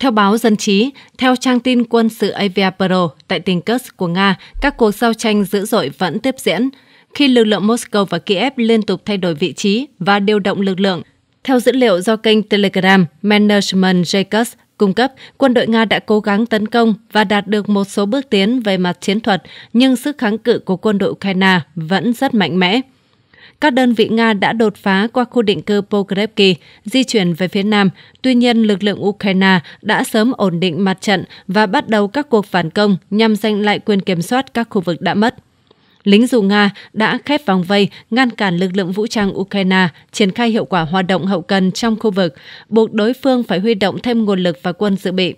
Theo báo Dân trí, theo trang tin quân sự Avia Pro tại tỉnh Kursk của Nga, các cuộc giao tranh dữ dội vẫn tiếp diễn, khi lực lượng Moscow và Kiev liên tục thay đổi vị trí và điều động lực lượng. Theo dữ liệu do kênh Telegram Management Jacobs cung cấp, quân đội Nga đã cố gắng tấn công và đạt được một số bước tiến về mặt chiến thuật, nhưng sức kháng cự của quân đội Ukraine vẫn rất mạnh mẽ các đơn vị Nga đã đột phá qua khu định cư Pogrebki, di chuyển về phía nam. Tuy nhiên, lực lượng Ukraine đã sớm ổn định mặt trận và bắt đầu các cuộc phản công nhằm giành lại quyền kiểm soát các khu vực đã mất. Lính dù Nga đã khép vòng vây, ngăn cản lực lượng vũ trang Ukraine triển khai hiệu quả hoạt động hậu cần trong khu vực, buộc đối phương phải huy động thêm nguồn lực và quân dự bị.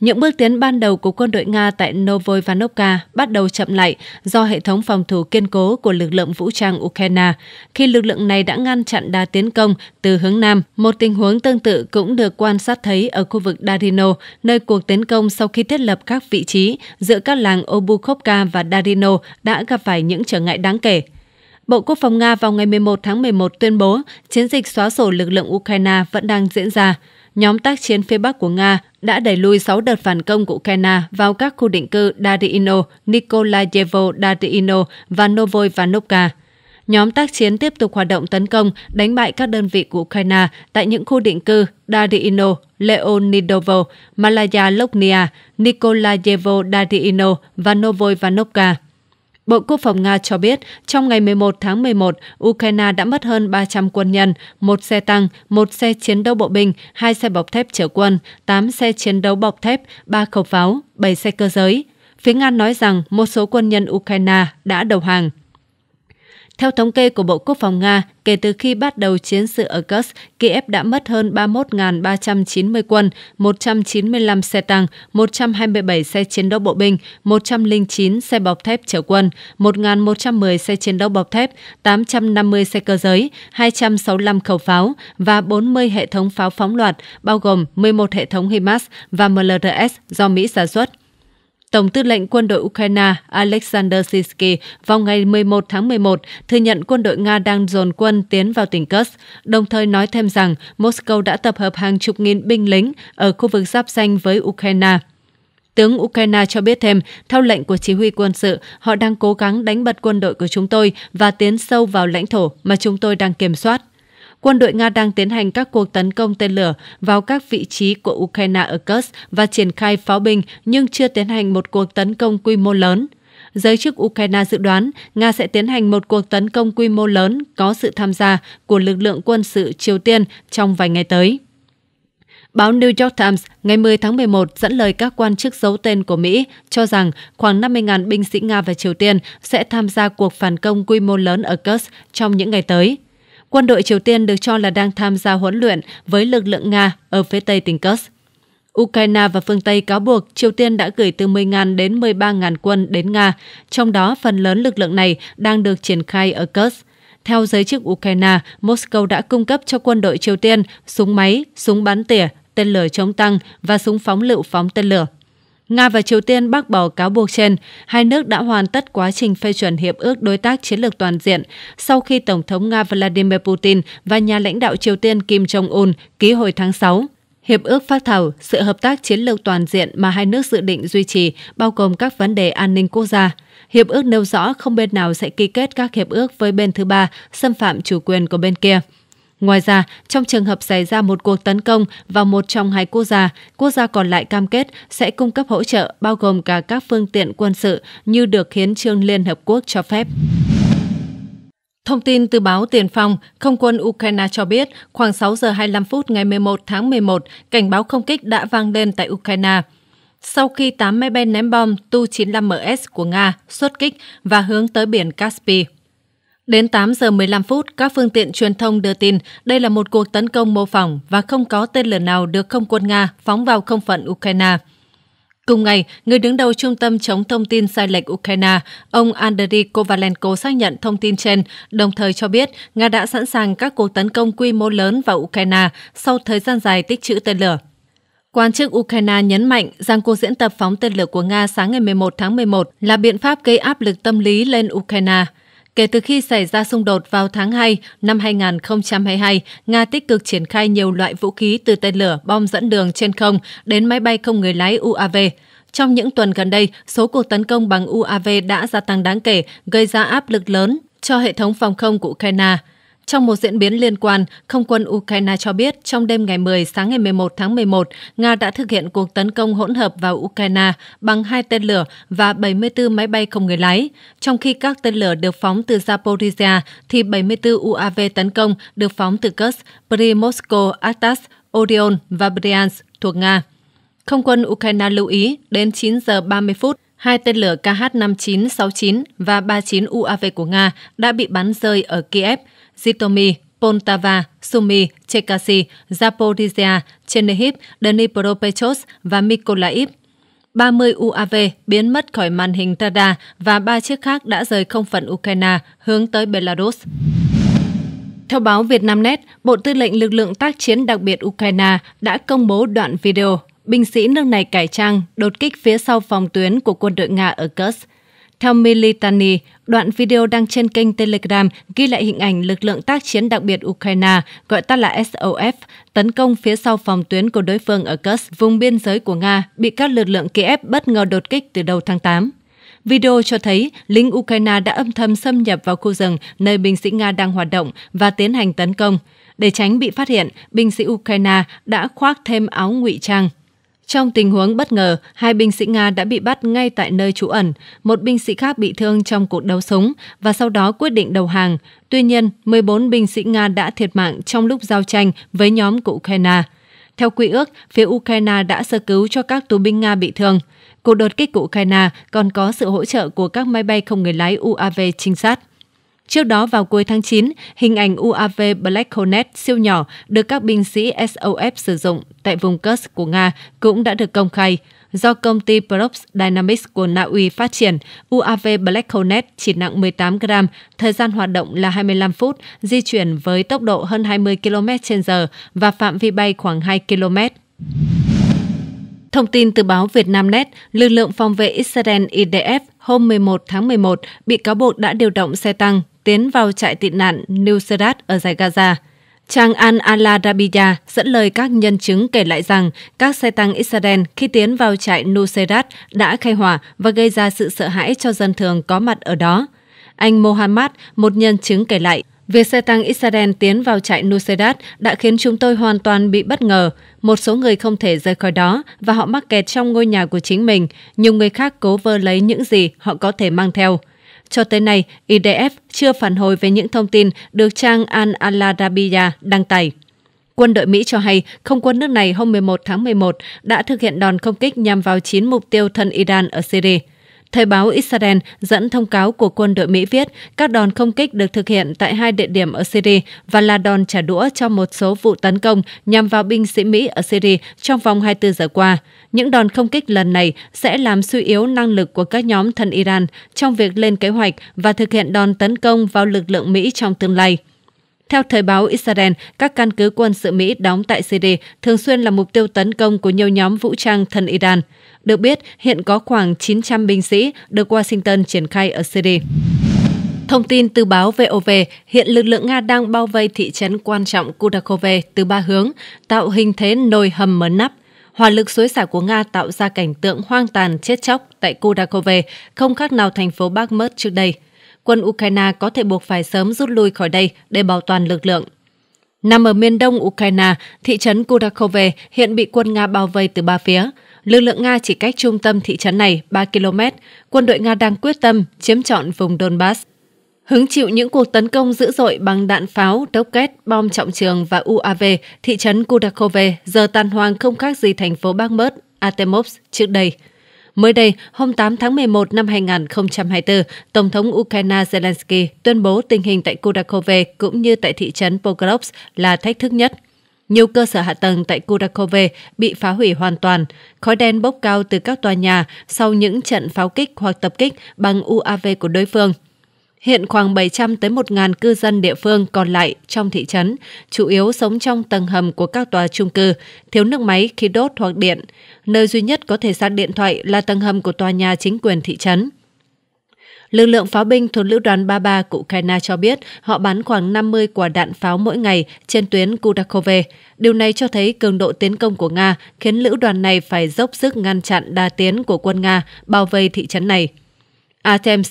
Những bước tiến ban đầu của quân đội Nga tại Novoivanovka bắt đầu chậm lại do hệ thống phòng thủ kiên cố của lực lượng vũ trang Ukraine, khi lực lượng này đã ngăn chặn đà tiến công từ hướng Nam. Một tình huống tương tự cũng được quan sát thấy ở khu vực Darino, nơi cuộc tiến công sau khi thiết lập các vị trí giữa các làng Obukhovka và Darino đã gặp phải những trở ngại đáng kể. Bộ Quốc phòng Nga vào ngày 11 tháng 11 tuyên bố chiến dịch xóa sổ lực lượng Ukraine vẫn đang diễn ra nhóm tác chiến phía Bắc của Nga đã đẩy lùi 6 đợt phản công của Ukraine vào các khu định cư Dariino, Nikolayevo Dariino và Novoy Vanovka. Nhóm tác chiến tiếp tục hoạt động tấn công, đánh bại các đơn vị của Ukraine tại những khu định cư Dariino, Leonidovo, Malaya Loknia, Nikolayevo Dariino và Novoy Vanovka. Bộ Quốc phòng Nga cho biết, trong ngày 11 tháng 11, Ukraine đã mất hơn 300 quân nhân, một xe tăng, một xe chiến đấu bộ binh, hai xe bọc thép chở quân, 8 xe chiến đấu bọc thép, 3 khẩu pháo, 7 xe cơ giới. Phía Nga nói rằng một số quân nhân Ukraine đã đầu hàng. Theo thống kê của Bộ Quốc phòng Nga, kể từ khi bắt đầu chiến sự ở Kursk, Kiev đã mất hơn 31.390 quân, 195 xe tăng, 127 xe chiến đấu bộ binh, 109 xe bọc thép chở quân, 1.110 xe chiến đấu bọc thép, 850 xe cơ giới, 265 khẩu pháo và 40 hệ thống pháo phóng loạt, bao gồm 11 hệ thống HIMARS và MLRS do Mỹ sản xuất. Tổng tư lệnh quân đội Ukraine Alexander Sisky vào ngày 11 tháng 11 thừa nhận quân đội Nga đang dồn quân tiến vào tỉnh Kursk, đồng thời nói thêm rằng Moscow đã tập hợp hàng chục nghìn binh lính ở khu vực giáp danh với Ukraine. Tướng Ukraine cho biết thêm, theo lệnh của chỉ huy quân sự, họ đang cố gắng đánh bật quân đội của chúng tôi và tiến sâu vào lãnh thổ mà chúng tôi đang kiểm soát quân đội Nga đang tiến hành các cuộc tấn công tên lửa vào các vị trí của Ukraine ở Kursk và triển khai pháo binh nhưng chưa tiến hành một cuộc tấn công quy mô lớn. Giới chức Ukraine dự đoán Nga sẽ tiến hành một cuộc tấn công quy mô lớn có sự tham gia của lực lượng quân sự Triều Tiên trong vài ngày tới. Báo New York Times ngày 10 tháng 11 dẫn lời các quan chức giấu tên của Mỹ cho rằng khoảng 50.000 binh sĩ Nga và Triều Tiên sẽ tham gia cuộc phản công quy mô lớn ở Kursk trong những ngày tới quân đội Triều Tiên được cho là đang tham gia huấn luyện với lực lượng Nga ở phía tây tỉnh Kursk. Ukraine và phương Tây cáo buộc Triều Tiên đã gửi từ 10.000 đến 13.000 quân đến Nga, trong đó phần lớn lực lượng này đang được triển khai ở Kursk. Theo giới chức Ukraine, Moscow đã cung cấp cho quân đội Triều Tiên súng máy, súng bắn tỉa, tên lửa chống tăng và súng phóng lựu phóng tên lửa. Nga và Triều Tiên bác bỏ cáo buộc trên, hai nước đã hoàn tất quá trình phê chuẩn Hiệp ước Đối tác Chiến lược Toàn diện sau khi Tổng thống Nga Vladimir Putin và nhà lãnh đạo Triều Tiên Kim Jong-un ký hồi tháng 6. Hiệp ước phát thảo sự hợp tác chiến lược toàn diện mà hai nước dự định duy trì, bao gồm các vấn đề an ninh quốc gia. Hiệp ước nêu rõ không bên nào sẽ ký kết các hiệp ước với bên thứ ba xâm phạm chủ quyền của bên kia. Ngoài ra, trong trường hợp xảy ra một cuộc tấn công vào một trong hai quốc gia, quốc gia còn lại cam kết sẽ cung cấp hỗ trợ bao gồm cả các phương tiện quân sự như được hiến trương Liên Hợp Quốc cho phép. Thông tin từ báo Tiền Phong, không quân Ukraine cho biết khoảng 6 giờ 25 phút ngày 11 tháng 11, cảnh báo không kích đã vang lên tại Ukraine. Sau khi 8 máy bay ném bom Tu-95MS của Nga xuất kích và hướng tới biển Caspi. Đến 8 giờ 15 phút, các phương tiện truyền thông đưa tin đây là một cuộc tấn công mô phỏng và không có tên lửa nào được không quân Nga phóng vào không phận Ukraine. Cùng ngày, người đứng đầu Trung tâm chống thông tin sai lệch Ukraine, ông Andriy Kovalenko xác nhận thông tin trên, đồng thời cho biết Nga đã sẵn sàng các cuộc tấn công quy mô lớn vào Ukraine sau thời gian dài tích trữ tên lửa. Quan chức Ukraine nhấn mạnh rằng cuộc diễn tập phóng tên lửa của Nga sáng ngày 11 tháng 11 là biện pháp gây áp lực tâm lý lên Ukraine – Kể từ khi xảy ra xung đột vào tháng 2 năm 2022, Nga tích cực triển khai nhiều loại vũ khí từ tên lửa, bom dẫn đường trên không đến máy bay không người lái UAV. Trong những tuần gần đây, số cuộc tấn công bằng UAV đã gia tăng đáng kể, gây ra áp lực lớn cho hệ thống phòng không của Ukraine. Trong một diễn biến liên quan, không quân Ukraine cho biết trong đêm ngày 10 sáng ngày 11 tháng 11, Nga đã thực hiện cuộc tấn công hỗn hợp vào Ukraine bằng hai tên lửa và 74 máy bay không người lái. Trong khi các tên lửa được phóng từ Zaporizhia, thì 74 UAV tấn công được phóng từ Kursk, Primorsko, Atas, Orion và Bryansk thuộc Nga. Không quân Ukraine lưu ý đến 9 giờ 30 phút, hai tên lửa KH-5969 và 39 UAV của Nga đã bị bắn rơi ở Kiev – Zitomi, Poltava, Sumy, Chekasy, Zaporizhia, Chernihiv, Dnipropetrovsk và Mykolaiv. 30 UAV biến mất khỏi màn hình radar và ba chiếc khác đã rời không phận Ukraine hướng tới Belarus. Theo báo Vietnamnet, Bộ Tư lệnh Lực lượng Tác chiến đặc biệt Ukraine đã công bố đoạn video binh sĩ nước này cải trang đột kích phía sau phòng tuyến của quân đội Nga ở Kursk theo Militani, đoạn video đăng trên kênh Telegram ghi lại hình ảnh lực lượng tác chiến đặc biệt Ukraine, gọi tắt là SOF, tấn công phía sau phòng tuyến của đối phương ở Kursk, vùng biên giới của Nga, bị các lực lượng Kiev bất ngờ đột kích từ đầu tháng 8. Video cho thấy lính Ukraine đã âm thầm xâm nhập vào khu rừng nơi binh sĩ Nga đang hoạt động và tiến hành tấn công. Để tránh bị phát hiện, binh sĩ Ukraine đã khoác thêm áo ngụy trang. Trong tình huống bất ngờ, hai binh sĩ Nga đã bị bắt ngay tại nơi trú ẩn, một binh sĩ khác bị thương trong cuộc đấu súng và sau đó quyết định đầu hàng. Tuy nhiên, 14 binh sĩ Nga đã thiệt mạng trong lúc giao tranh với nhóm của Ukraine. Theo quy ước, phía Ukraine đã sơ cứu cho các tù binh Nga bị thương. Cuộc đột kích của Ukraine còn có sự hỗ trợ của các máy bay không người lái UAV trinh sát. Trước đó vào cuối tháng 9, hình ảnh UAV Black Hornet siêu nhỏ được các binh sĩ SOF sử dụng tại vùng Kursk của Nga cũng đã được công khai. Do công ty Props Dynamics của Na Uy phát triển, UAV Black Hornet chỉ nặng 18 gram, thời gian hoạt động là 25 phút, di chuyển với tốc độ hơn 20 km h và phạm vi bay khoảng 2 km. Thông tin từ báo Việt Nam Net, lực lượng phòng vệ Israel IDF hôm 11 tháng 11 bị cáo buộc đã điều động xe tăng tiến vào trại tị nạn Nusrat ở giải Gaza. Trang Al Ala Rabiya dẫn lời các nhân chứng kể lại rằng các xe tăng Israel khi tiến vào trại Nusrat đã khai hỏa và gây ra sự sợ hãi cho dân thường có mặt ở đó. Anh Mohammad, một nhân chứng kể lại, Việc xe tăng Israel tiến vào trại Nusaydat đã khiến chúng tôi hoàn toàn bị bất ngờ. Một số người không thể rời khỏi đó và họ mắc kẹt trong ngôi nhà của chính mình. Nhiều người khác cố vơ lấy những gì họ có thể mang theo. Cho tới nay, IDF chưa phản hồi về những thông tin được trang Al-Arabiya đăng tải. Quân đội Mỹ cho hay không quân nước này hôm 11 tháng 11 đã thực hiện đòn không kích nhằm vào 9 mục tiêu thân Iran ở Syria. Thời báo Israel dẫn thông cáo của quân đội Mỹ viết các đòn không kích được thực hiện tại hai địa điểm ở Syria và là đòn trả đũa cho một số vụ tấn công nhằm vào binh sĩ Mỹ ở Syria trong vòng 24 giờ qua. Những đòn không kích lần này sẽ làm suy yếu năng lực của các nhóm thân Iran trong việc lên kế hoạch và thực hiện đòn tấn công vào lực lượng Mỹ trong tương lai. Theo thời báo Israel, các căn cứ quân sự Mỹ đóng tại Syria thường xuyên là mục tiêu tấn công của nhiều nhóm vũ trang thân Iran. Được biết, hiện có khoảng 900 binh sĩ được Washington triển khai ở Syria. Thông tin từ báo VOV, hiện lực lượng Nga đang bao vây thị trấn quan trọng Kudakove từ ba hướng, tạo hình thế nồi hầm mở nắp. Hỏa lực suối xả của Nga tạo ra cảnh tượng hoang tàn chết chóc tại Kudakove, không khác nào thành phố Bakhmut trước đây – quân Ukraine có thể buộc phải sớm rút lui khỏi đây để bảo toàn lực lượng. Nằm ở miền đông Ukraine, thị trấn Kurakove hiện bị quân Nga bao vây từ ba phía. Lực lượng Nga chỉ cách trung tâm thị trấn này 3 km, quân đội Nga đang quyết tâm chiếm trọn vùng Donbass. Hứng chịu những cuộc tấn công dữ dội bằng đạn pháo, kết, bom trọng trường và UAV, thị trấn Kudakove giờ tan hoang không khác gì thành phố Bakhmut, Artemovsk trước đây. Mới đây, hôm 8 tháng 11 năm 2024, Tổng thống Ukraine Zelensky tuyên bố tình hình tại Kudakove cũng như tại thị trấn Pokrovsk là thách thức nhất. Nhiều cơ sở hạ tầng tại Kudakove bị phá hủy hoàn toàn, khói đen bốc cao từ các tòa nhà sau những trận pháo kích hoặc tập kích bằng UAV của đối phương – Hiện khoảng 700 tới 1.000 cư dân địa phương còn lại trong thị trấn, chủ yếu sống trong tầng hầm của các tòa chung cư, thiếu nước máy khi đốt hoặc điện. Nơi duy nhất có thể sạc điện thoại là tầng hầm của tòa nhà chính quyền thị trấn. Lực lượng pháo binh thuộc lữ đoàn 33 của Ukraine cho biết họ bắn khoảng 50 quả đạn pháo mỗi ngày trên tuyến Kudakove. Điều này cho thấy cường độ tiến công của Nga khiến lữ đoàn này phải dốc sức ngăn chặn đa tiến của quân Nga bao vây thị trấn này. Artem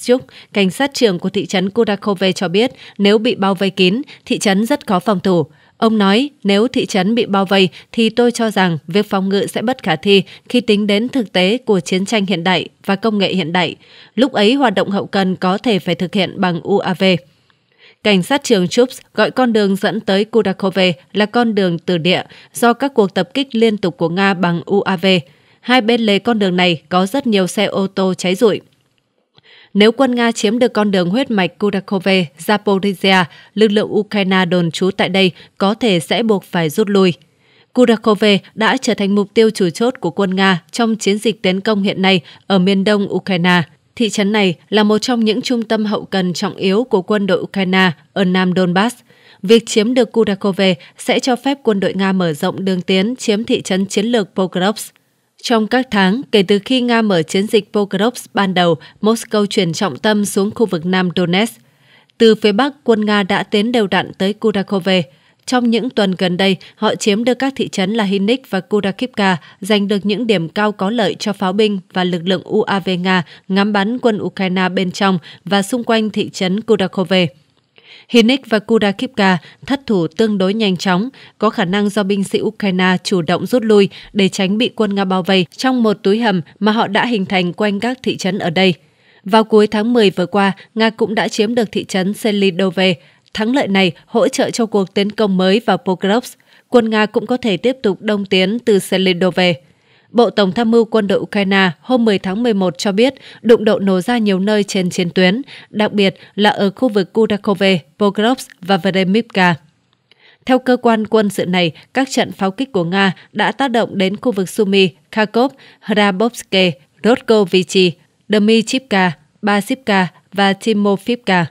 cảnh sát trưởng của thị trấn Kudakove cho biết nếu bị bao vây kín, thị trấn rất khó phòng thủ. Ông nói, nếu thị trấn bị bao vây thì tôi cho rằng việc phòng ngự sẽ bất khả thi khi tính đến thực tế của chiến tranh hiện đại và công nghệ hiện đại. Lúc ấy hoạt động hậu cần có thể phải thực hiện bằng UAV. Cảnh sát trường Chups gọi con đường dẫn tới Kudakove là con đường từ địa do các cuộc tập kích liên tục của Nga bằng UAV. Hai bên lề con đường này có rất nhiều xe ô tô cháy rụi. Nếu quân Nga chiếm được con đường huyết mạch Kurakove, Zaporizhia, lực lượng Ukraine đồn trú tại đây có thể sẽ buộc phải rút lui. Kurakove đã trở thành mục tiêu chủ chốt của quân Nga trong chiến dịch tấn công hiện nay ở miền đông Ukraine. Thị trấn này là một trong những trung tâm hậu cần trọng yếu của quân đội Ukraine ở Nam Donbass. Việc chiếm được Kurakove sẽ cho phép quân đội Nga mở rộng đường tiến chiếm thị trấn chiến lược Pokrovsk. Trong các tháng kể từ khi Nga mở chiến dịch Pokrovsk ban đầu, Moscow chuyển trọng tâm xuống khu vực Nam Donetsk. Từ phía Bắc, quân Nga đã tiến đều đặn tới Kudakove. Trong những tuần gần đây, họ chiếm được các thị trấn là Hinik và Kudakivka, giành được những điểm cao có lợi cho pháo binh và lực lượng UAV Nga ngắm bắn quân Ukraine bên trong và xung quanh thị trấn Kudakove. Hinik và Kudakivka thất thủ tương đối nhanh chóng, có khả năng do binh sĩ Ukraine chủ động rút lui để tránh bị quân Nga bao vây trong một túi hầm mà họ đã hình thành quanh các thị trấn ở đây. Vào cuối tháng 10 vừa qua, Nga cũng đã chiếm được thị trấn Selidove. Thắng lợi này hỗ trợ cho cuộc tiến công mới vào Pokrovsk. Quân Nga cũng có thể tiếp tục đông tiến từ Selidove. Bộ Tổng tham mưu quân đội Ukraine hôm 10 tháng 11 cho biết đụng độ nổ ra nhiều nơi trên chiến tuyến, đặc biệt là ở khu vực Kudakove, Pokrovsk và Veremivka. Theo cơ quan quân sự này, các trận pháo kích của Nga đã tác động đến khu vực Sumy, Kharkov, Hrabovske, Rodkovichi, Dmitrivka, Basivka và Timofivka.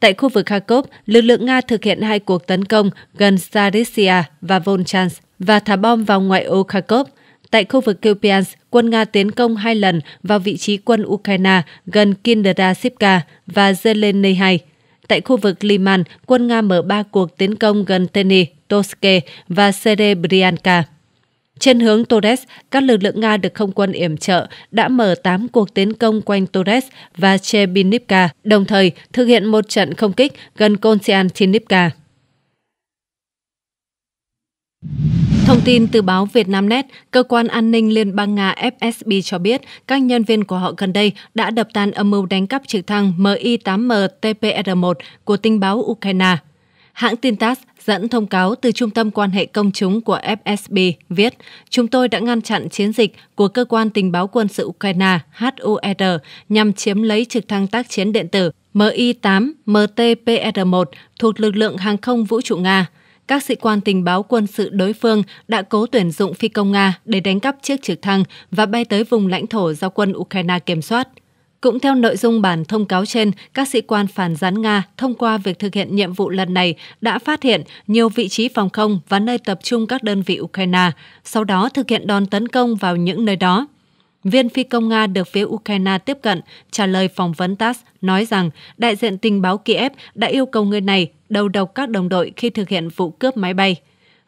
Tại khu vực Kharkov, lực lượng Nga thực hiện hai cuộc tấn công gần Sarisia và Volchansk và thả bom vào ngoại ô Kharkov – Tại khu vực Kupiansk, quân Nga tiến công hai lần vào vị trí quân Ukraine gần Kinderasivka và Zeleny Tại khu vực Liman, quân Nga mở ba cuộc tiến công gần Teny, Toske và Serebryanka. Trên hướng Torres, các lực lượng Nga được không quân yểm trợ đã mở 8 cuộc tiến công quanh Torres và Chebinivka, đồng thời thực hiện một trận không kích gần Konstantinivka. Thông tin từ báo Việt Nam Net, cơ quan an ninh Liên bang Nga FSB cho biết các nhân viên của họ gần đây đã đập tan âm mưu đánh cắp trực thăng Mi-8M TPR-1 của tình báo Ukraine. Hãng tin TASS dẫn thông cáo từ Trung tâm Quan hệ Công chúng của FSB viết, chúng tôi đã ngăn chặn chiến dịch của Cơ quan Tình báo quân sự Ukraine HUR e nhằm chiếm lấy trực thăng tác chiến điện tử Mi-8 MTPR-1 thuộc lực lượng hàng không vũ trụ Nga các sĩ quan tình báo quân sự đối phương đã cố tuyển dụng phi công Nga để đánh cắp chiếc trực thăng và bay tới vùng lãnh thổ do quân Ukraine kiểm soát. Cũng theo nội dung bản thông cáo trên, các sĩ quan phản gián Nga thông qua việc thực hiện nhiệm vụ lần này đã phát hiện nhiều vị trí phòng không và nơi tập trung các đơn vị Ukraine, sau đó thực hiện đòn tấn công vào những nơi đó. Viên phi công Nga được phía Ukraine tiếp cận trả lời phỏng vấn TASS nói rằng đại diện tình báo Kiev đã yêu cầu người này đầu độc các đồng đội khi thực hiện vụ cướp máy bay.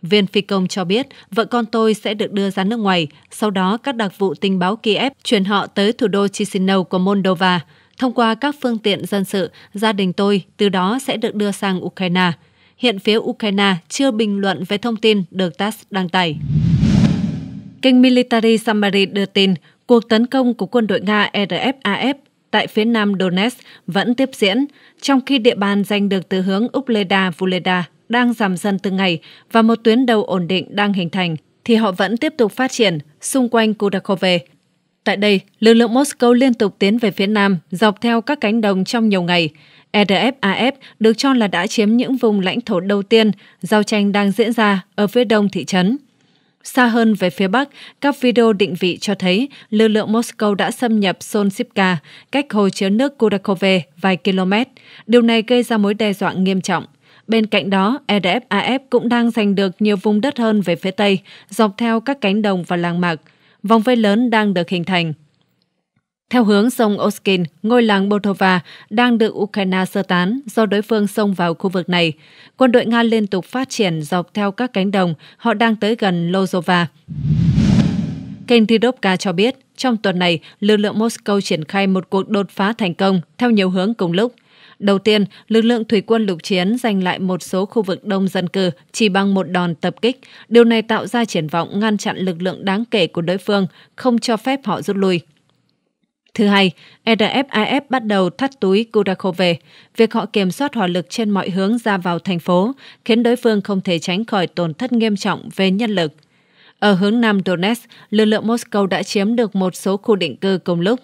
Viên phi công cho biết vợ con tôi sẽ được đưa ra nước ngoài, sau đó các đặc vụ tình báo Kiev chuyển họ tới thủ đô Chisinau của Moldova. Thông qua các phương tiện dân sự, gia đình tôi từ đó sẽ được đưa sang Ukraine. Hiện phía Ukraine chưa bình luận về thông tin được TASS đăng tải. Kênh Military Summary đưa tin, Cuộc tấn công của quân đội Nga RFAF tại phía nam Donetsk vẫn tiếp diễn, trong khi địa bàn giành được từ hướng Upleda-Vuleda đang giảm dần từng ngày và một tuyến đầu ổn định đang hình thành, thì họ vẫn tiếp tục phát triển xung quanh Kudakove. Tại đây, lực lượng Moscow liên tục tiến về phía nam dọc theo các cánh đồng trong nhiều ngày. RFAF được cho là đã chiếm những vùng lãnh thổ đầu tiên giao tranh đang diễn ra ở phía đông thị trấn. Xa hơn về phía Bắc, các video định vị cho thấy lực lượng Moscow đã xâm nhập Solsivka, cách hồ chứa nước Kurakove vài km. Điều này gây ra mối đe dọa nghiêm trọng. Bên cạnh đó, EDF-AF cũng đang giành được nhiều vùng đất hơn về phía Tây, dọc theo các cánh đồng và làng mạc. Vòng vây lớn đang được hình thành. Theo hướng sông Oskin, ngôi làng Botova đang được Ukraine sơ tán do đối phương xông vào khu vực này. Quân đội Nga liên tục phát triển dọc theo các cánh đồng, họ đang tới gần Lozova. Kênh Tidopka cho biết, trong tuần này, lực lượng Moscow triển khai một cuộc đột phá thành công theo nhiều hướng cùng lúc. Đầu tiên, lực lượng thủy quân lục chiến giành lại một số khu vực đông dân cư chỉ bằng một đòn tập kích. Điều này tạo ra triển vọng ngăn chặn lực lượng đáng kể của đối phương, không cho phép họ rút lui. Thứ hai, RFIF e bắt đầu thắt túi Kurakove. Việc họ kiểm soát hỏa lực trên mọi hướng ra vào thành phố khiến đối phương không thể tránh khỏi tổn thất nghiêm trọng về nhân lực. Ở hướng nam Donetsk, lực lượng Moscow đã chiếm được một số khu định cư cùng lúc.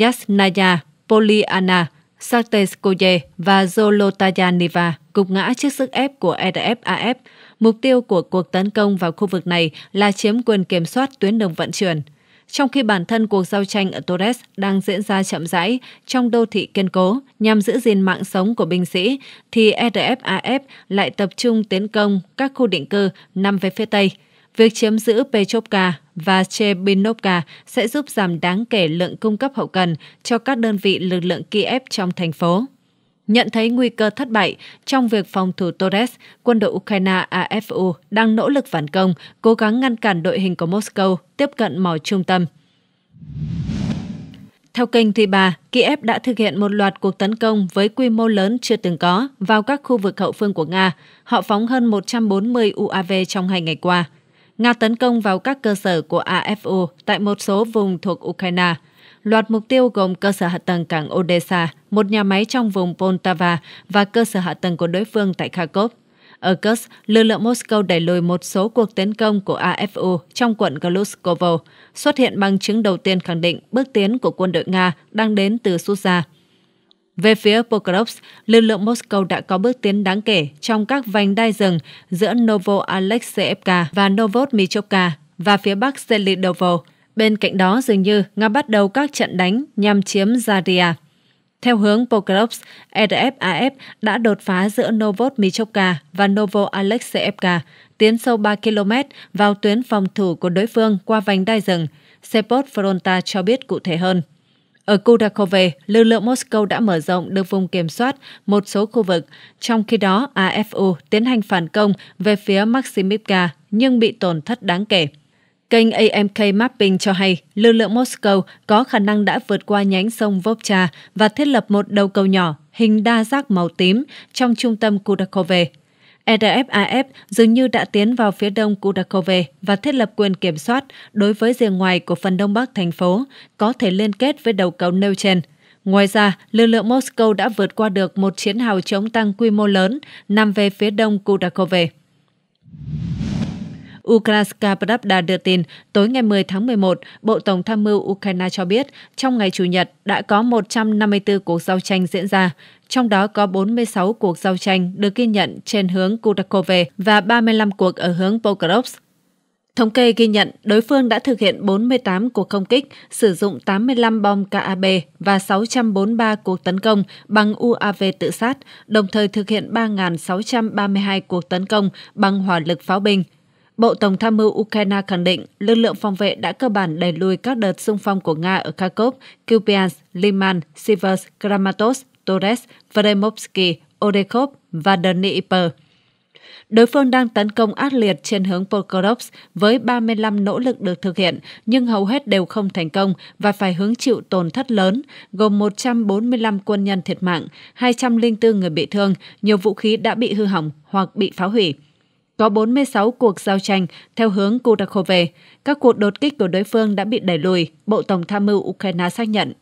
Yasnaya, Polyana, Sarteskoye và Zolotayaniva gục ngã trước sức ép của RFAF. E Mục tiêu của cuộc tấn công vào khu vực này là chiếm quyền kiểm soát tuyến đường vận chuyển – trong khi bản thân cuộc giao tranh ở Torres đang diễn ra chậm rãi trong đô thị kiên cố nhằm giữ gìn mạng sống của binh sĩ, thì RFAF e lại tập trung tiến công các khu định cư nằm về phía Tây. Việc chiếm giữ Pechovka và Chebinovka sẽ giúp giảm đáng kể lượng cung cấp hậu cần cho các đơn vị lực lượng Kiev trong thành phố. Nhận thấy nguy cơ thất bại trong việc phòng thủ Torres, quân đội Ukraine AFU đang nỗ lực phản công, cố gắng ngăn cản đội hình của Moscow tiếp cận mỏ trung tâm. Theo kênh Thủy Bà, Kiev đã thực hiện một loạt cuộc tấn công với quy mô lớn chưa từng có vào các khu vực hậu phương của Nga. Họ phóng hơn 140 UAV trong hai ngày qua. Nga tấn công vào các cơ sở của AFU tại một số vùng thuộc Ukraine – Loạt mục tiêu gồm cơ sở hạ tầng cảng Odessa, một nhà máy trong vùng Poltava và cơ sở hạ tầng của đối phương tại Kharkov. Ở Kursk, lực lượng Moscow đẩy lùi một số cuộc tấn công của AFU trong quận Gluskovo, xuất hiện bằng chứng đầu tiên khẳng định bước tiến của quân đội Nga đang đến từ Susa. Về phía Pokrovsk, lực lượng Moscow đã có bước tiến đáng kể trong các vành đai rừng giữa Novo Alexeyevka và Novodmichovka và phía bắc Selidovo. Bên cạnh đó, dường như Nga bắt đầu các trận đánh nhằm chiếm Zaria. Theo hướng Pokrovsk, RFAF đã đột phá giữa Novotmichovka và Novo Alexeyevka, tiến sâu 3 km vào tuyến phòng thủ của đối phương qua vành đai rừng. Sepot Fronta cho biết cụ thể hơn. Ở Kudakove, lực lượng Moscow đã mở rộng được vùng kiểm soát một số khu vực, trong khi đó AFU tiến hành phản công về phía Maximivka nhưng bị tổn thất đáng kể. Kênh AMK Mapping cho hay lực lượng Moscow có khả năng đã vượt qua nhánh sông Vovcha và thiết lập một đầu cầu nhỏ hình đa giác màu tím trong trung tâm Kudakove. RFAF e dường như đã tiến vào phía đông Kudakove và thiết lập quyền kiểm soát đối với rìa ngoài của phần đông bắc thành phố, có thể liên kết với đầu cầu nêu trên. Ngoài ra, lực lượng Moscow đã vượt qua được một chiến hào chống tăng quy mô lớn nằm về phía đông Kudakove. Ukraska Pravda đưa tin, tối ngày 10 tháng 11, Bộ Tổng tham mưu Ukraine cho biết trong ngày Chủ nhật đã có 154 cuộc giao tranh diễn ra, trong đó có 46 cuộc giao tranh được ghi nhận trên hướng Kudakove và 35 cuộc ở hướng Pokrovsk. Thống kê ghi nhận, đối phương đã thực hiện 48 cuộc không kích, sử dụng 85 bom KAB và 643 cuộc tấn công bằng UAV tự sát, đồng thời thực hiện 3.632 cuộc tấn công bằng hỏa lực pháo binh. Bộ Tổng tham mưu Ukraine khẳng định lực lượng phòng vệ đã cơ bản đẩy lùi các đợt xung phong của Nga ở Kharkov, Kupiansk, Liman, Sivers, Kramatorsk, Torres, Vremovsky, Odekov và Dnipro. Đối phương đang tấn công ác liệt trên hướng Pokrovsk với 35 nỗ lực được thực hiện, nhưng hầu hết đều không thành công và phải hứng chịu tổn thất lớn, gồm 145 quân nhân thiệt mạng, 204 người bị thương, nhiều vũ khí đã bị hư hỏng hoặc bị phá hủy có 46 cuộc giao tranh theo hướng Kudakove. Các cuộc đột kích của đối phương đã bị đẩy lùi, Bộ Tổng tham mưu Ukraine xác nhận.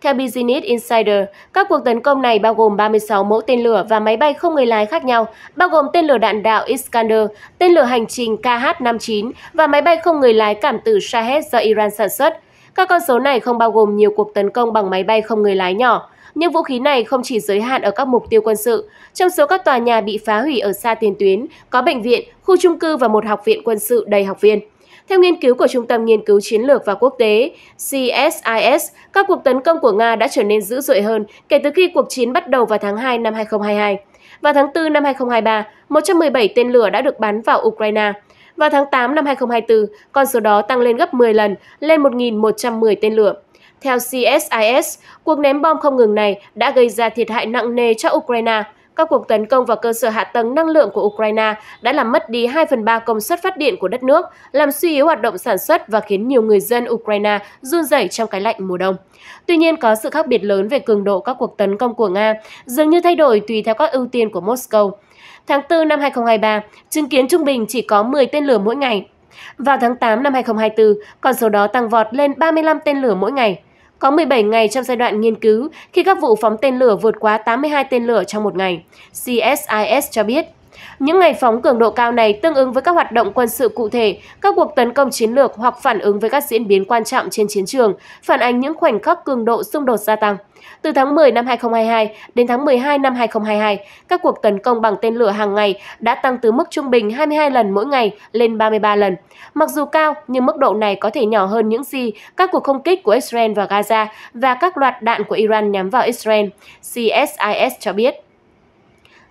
Theo Business Insider, các cuộc tấn công này bao gồm 36 mẫu tên lửa và máy bay không người lái khác nhau, bao gồm tên lửa đạn đạo Iskander, tên lửa hành trình KH-59 và máy bay không người lái cảm tử Shahed do Iran sản xuất. Các con số này không bao gồm nhiều cuộc tấn công bằng máy bay không người lái nhỏ. Những vũ khí này không chỉ giới hạn ở các mục tiêu quân sự. Trong số các tòa nhà bị phá hủy ở xa tiền tuyến, có bệnh viện, khu trung cư và một học viện quân sự đầy học viên. Theo nghiên cứu của Trung tâm Nghiên cứu Chiến lược và Quốc tế CSIS, các cuộc tấn công của Nga đã trở nên dữ dội hơn kể từ khi cuộc chiến bắt đầu vào tháng 2 năm 2022. Vào tháng 4 năm 2023, 117 tên lửa đã được bắn vào Ukraine. Vào tháng 8 năm 2024, con số đó tăng lên gấp 10 lần, lên 1.110 tên lửa. Theo CSIS, cuộc ném bom không ngừng này đã gây ra thiệt hại nặng nề cho Ukraine. Các cuộc tấn công vào cơ sở hạ tầng năng lượng của Ukraine đã làm mất đi 2 phần 3 công suất phát điện của đất nước, làm suy yếu hoạt động sản xuất và khiến nhiều người dân Ukraine run rẩy trong cái lạnh mùa đông. Tuy nhiên, có sự khác biệt lớn về cường độ các cuộc tấn công của Nga, dường như thay đổi tùy theo các ưu tiên của Moscow. Tháng 4 năm 2023, chứng kiến trung bình chỉ có 10 tên lửa mỗi ngày. Vào tháng 8 năm 2024, con số đó tăng vọt lên 35 tên lửa mỗi ngày có 17 ngày trong giai đoạn nghiên cứu khi các vụ phóng tên lửa vượt quá 82 tên lửa trong một ngày, CSIS cho biết. Những ngày phóng cường độ cao này tương ứng với các hoạt động quân sự cụ thể, các cuộc tấn công chiến lược hoặc phản ứng với các diễn biến quan trọng trên chiến trường, phản ánh những khoảnh khắc cường độ xung đột gia tăng. Từ tháng 10 năm 2022 đến tháng 12 năm 2022, các cuộc tấn công bằng tên lửa hàng ngày đã tăng từ mức trung bình 22 lần mỗi ngày lên 33 lần. Mặc dù cao, nhưng mức độ này có thể nhỏ hơn những gì các cuộc không kích của Israel vào Gaza và các loạt đạn của Iran nhắm vào Israel, CSIS cho biết.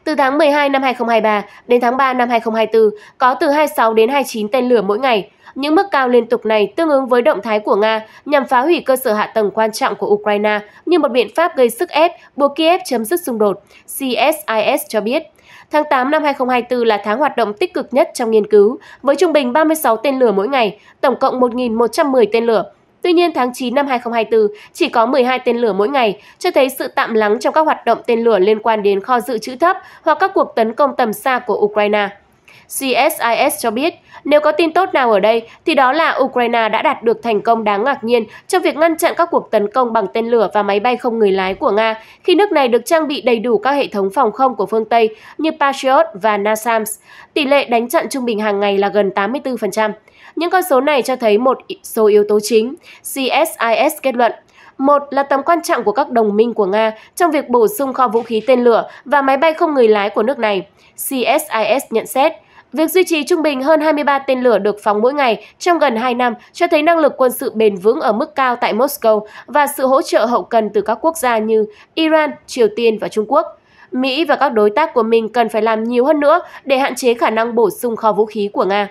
Từ tháng 12 năm 2023 đến tháng 3 năm 2024, có từ 26 đến 29 tên lửa mỗi ngày. Những mức cao liên tục này tương ứng với động thái của Nga nhằm phá hủy cơ sở hạ tầng quan trọng của Ukraine như một biện pháp gây sức ép buộc Kiev chấm dứt xung đột, CSIS cho biết. Tháng 8 năm 2024 là tháng hoạt động tích cực nhất trong nghiên cứu, với trung bình 36 tên lửa mỗi ngày, tổng cộng 1.110 tên lửa. Tuy nhiên, tháng 9 năm 2024 chỉ có 12 tên lửa mỗi ngày, cho thấy sự tạm lắng trong các hoạt động tên lửa liên quan đến kho dự trữ thấp hoặc các cuộc tấn công tầm xa của Ukraine. CSIS cho biết, nếu có tin tốt nào ở đây thì đó là Ukraine đã đạt được thành công đáng ngạc nhiên trong việc ngăn chặn các cuộc tấn công bằng tên lửa và máy bay không người lái của Nga khi nước này được trang bị đầy đủ các hệ thống phòng không của phương Tây như Patriot và NASAMS. Tỷ lệ đánh chặn trung bình hàng ngày là gần 84%. Những con số này cho thấy một số yếu tố chính. CSIS kết luận một là tầm quan trọng của các đồng minh của Nga trong việc bổ sung kho vũ khí tên lửa và máy bay không người lái của nước này. CSIS nhận xét, việc duy trì trung bình hơn 23 tên lửa được phóng mỗi ngày trong gần 2 năm cho thấy năng lực quân sự bền vững ở mức cao tại Moscow và sự hỗ trợ hậu cần từ các quốc gia như Iran, Triều Tiên và Trung Quốc. Mỹ và các đối tác của mình cần phải làm nhiều hơn nữa để hạn chế khả năng bổ sung kho vũ khí của Nga.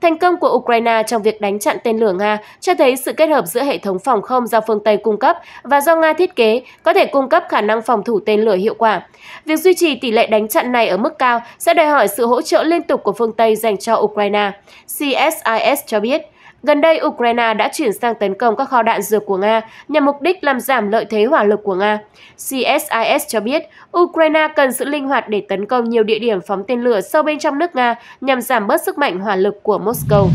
Thành công của Ukraine trong việc đánh chặn tên lửa Nga cho thấy sự kết hợp giữa hệ thống phòng không do phương Tây cung cấp và do Nga thiết kế có thể cung cấp khả năng phòng thủ tên lửa hiệu quả. Việc duy trì tỷ lệ đánh chặn này ở mức cao sẽ đòi hỏi sự hỗ trợ liên tục của phương Tây dành cho Ukraine. CSIS cho biết, Gần đây, Ukraine đã chuyển sang tấn công các kho đạn dược của Nga nhằm mục đích làm giảm lợi thế hỏa lực của Nga. CSIS cho biết, Ukraine cần sự linh hoạt để tấn công nhiều địa điểm phóng tên lửa sâu bên trong nước Nga nhằm giảm bớt sức mạnh hỏa lực của Moscow.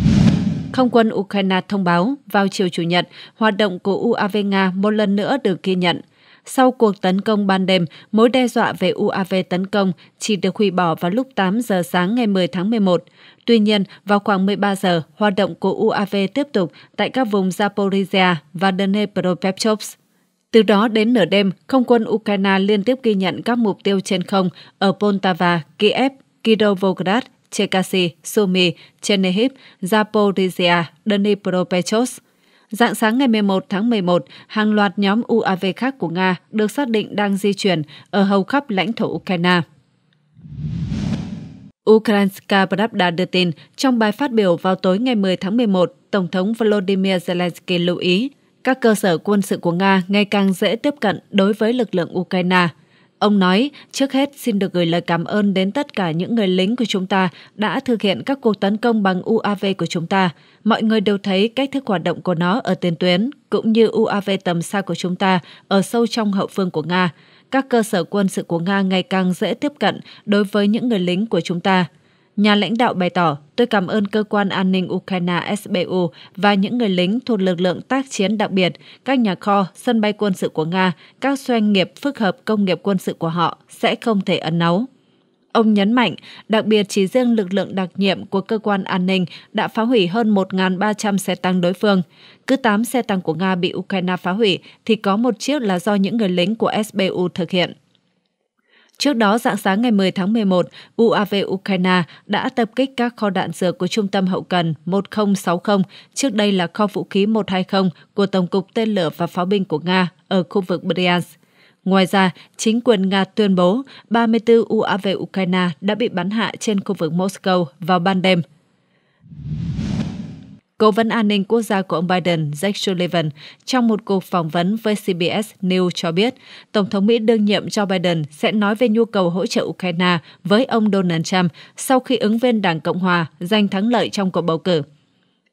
Không quân Ukraine thông báo vào chiều Chủ nhật, hoạt động của UAV Nga một lần nữa được ghi nhận – sau cuộc tấn công ban đêm, mối đe dọa về UAV tấn công chỉ được hủy bỏ vào lúc 8 giờ sáng ngày 10 tháng 11. Tuy nhiên, vào khoảng 13 giờ, hoạt động của UAV tiếp tục tại các vùng Zaporizhia và Dnepropetrovsk. Từ đó đến nửa đêm, không quân Ukraine liên tiếp ghi nhận các mục tiêu trên không ở Poltava, Kiev, Kidovograd, Chekasy, Sumy, Chernihiv, Zaporizhia, Dnipropetrovsk. Dạng sáng ngày 11 tháng 11, hàng loạt nhóm UAV khác của Nga được xác định đang di chuyển ở hầu khắp lãnh thổ Ukraine. Ukrainska Pravda đưa tin, trong bài phát biểu vào tối ngày 10 tháng 11, Tổng thống Volodymyr Zelensky lưu ý các cơ sở quân sự của Nga ngày càng dễ tiếp cận đối với lực lượng Ukraine. Ông nói, trước hết xin được gửi lời cảm ơn đến tất cả những người lính của chúng ta đã thực hiện các cuộc tấn công bằng UAV của chúng ta, mọi người đều thấy cách thức hoạt động của nó ở tiền tuyến, cũng như UAV tầm xa của chúng ta ở sâu trong hậu phương của Nga. Các cơ sở quân sự của Nga ngày càng dễ tiếp cận đối với những người lính của chúng ta. Nhà lãnh đạo bày tỏ, tôi cảm ơn cơ quan an ninh Ukraine SBU và những người lính thuộc lực lượng tác chiến đặc biệt, các nhà kho, sân bay quân sự của Nga, các doanh nghiệp phức hợp công nghiệp quân sự của họ sẽ không thể ẩn náu. Ông nhấn mạnh, đặc biệt chỉ riêng lực lượng đặc nhiệm của cơ quan an ninh đã phá hủy hơn 1.300 xe tăng đối phương. Cứ 8 xe tăng của Nga bị Ukraine phá hủy thì có một chiếc là do những người lính của SBU thực hiện. Trước đó, dạng sáng ngày 10 tháng 11, UAV Ukraine đã tập kích các kho đạn dược của Trung tâm Hậu cần 1060, trước đây là kho vũ khí 120 của Tổng cục Tên lửa và Pháo binh của Nga ở khu vực Bryansk. Ngoài ra, chính quyền Nga tuyên bố 34 UAV Ukraine đã bị bắn hạ trên khu vực Moscow vào ban đêm. Cố vấn an ninh quốc gia của ông Biden, Jake Sullivan, trong một cuộc phỏng vấn với CBS News cho biết, Tổng thống Mỹ đương nhiệm Joe Biden sẽ nói về nhu cầu hỗ trợ Ukraine với ông Donald Trump sau khi ứng viên Đảng Cộng Hòa giành thắng lợi trong cuộc bầu cử.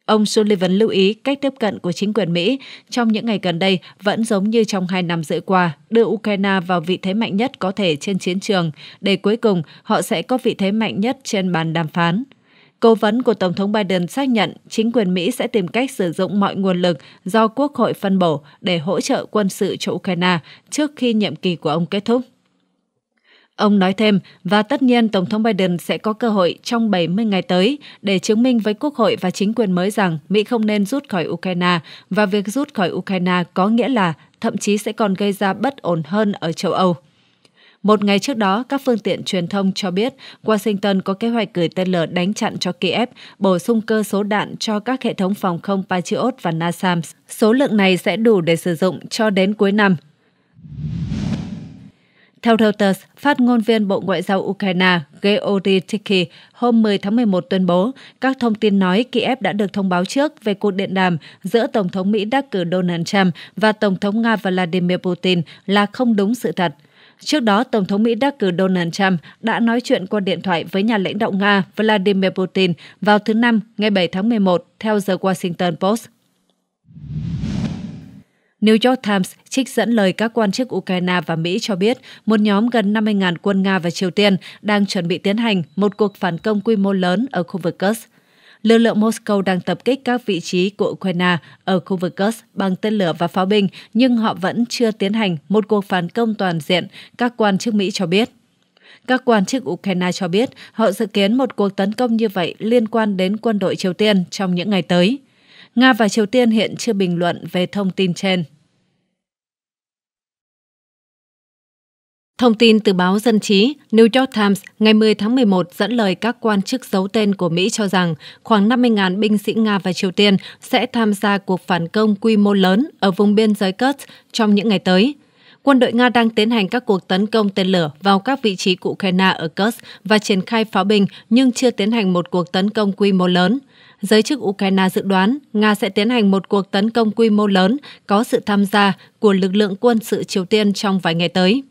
Ông Sullivan lưu ý cách tiếp cận của chính quyền Mỹ trong những ngày gần đây vẫn giống như trong hai năm rưỡi qua, đưa Ukraine vào vị thế mạnh nhất có thể trên chiến trường, để cuối cùng họ sẽ có vị thế mạnh nhất trên bàn đàm phán. Cố vấn của Tổng thống Biden xác nhận chính quyền Mỹ sẽ tìm cách sử dụng mọi nguồn lực do Quốc hội phân bổ để hỗ trợ quân sự cho Ukraine trước khi nhiệm kỳ của ông kết thúc. Ông nói thêm, và tất nhiên Tổng thống Biden sẽ có cơ hội trong 70 ngày tới để chứng minh với Quốc hội và chính quyền mới rằng Mỹ không nên rút khỏi Ukraine và việc rút khỏi Ukraine có nghĩa là thậm chí sẽ còn gây ra bất ổn hơn ở châu Âu. Một ngày trước đó, các phương tiện truyền thông cho biết Washington có kế hoạch gửi tên lửa đánh chặn cho Kiev, bổ sung cơ số đạn cho các hệ thống phòng không Patriot và NASAMS. Số lượng này sẽ đủ để sử dụng cho đến cuối năm. Theo Reuters, phát ngôn viên Bộ Ngoại giao Ukraine Georgy Tiki hôm 10 tháng 11 tuyên bố các thông tin nói Kiev đã được thông báo trước về cuộc điện đàm giữa Tổng thống Mỹ đắc cử Donald Trump và Tổng thống Nga Vladimir Putin là không đúng sự thật. Trước đó, Tổng thống Mỹ đắc cử Donald Trump đã nói chuyện qua điện thoại với nhà lãnh đạo Nga Vladimir Putin vào thứ Năm ngày 7 tháng 11, theo The Washington Post. New York Times trích dẫn lời các quan chức Ukraine và Mỹ cho biết một nhóm gần 50.000 quân Nga và Triều Tiên đang chuẩn bị tiến hành một cuộc phản công quy mô lớn ở khu vực Kursk. Lực lượng Moscow đang tập kích các vị trí của Ukraine ở khu vực Kursk bằng tên lửa và pháo binh, nhưng họ vẫn chưa tiến hành một cuộc phản công toàn diện, các quan chức Mỹ cho biết. Các quan chức Ukraine cho biết họ dự kiến một cuộc tấn công như vậy liên quan đến quân đội Triều Tiên trong những ngày tới. Nga và Triều Tiên hiện chưa bình luận về thông tin trên. Thông tin từ báo Dân trí New York Times ngày 10 tháng 11 dẫn lời các quan chức giấu tên của Mỹ cho rằng khoảng 50.000 binh sĩ Nga và Triều Tiên sẽ tham gia cuộc phản công quy mô lớn ở vùng biên giới Kursk trong những ngày tới. Quân đội Nga đang tiến hành các cuộc tấn công tên lửa vào các vị trí của Ukraine ở Kursk và triển khai pháo binh nhưng chưa tiến hành một cuộc tấn công quy mô lớn. Giới chức Ukraine dự đoán Nga sẽ tiến hành một cuộc tấn công quy mô lớn có sự tham gia của lực lượng quân sự Triều Tiên trong vài ngày tới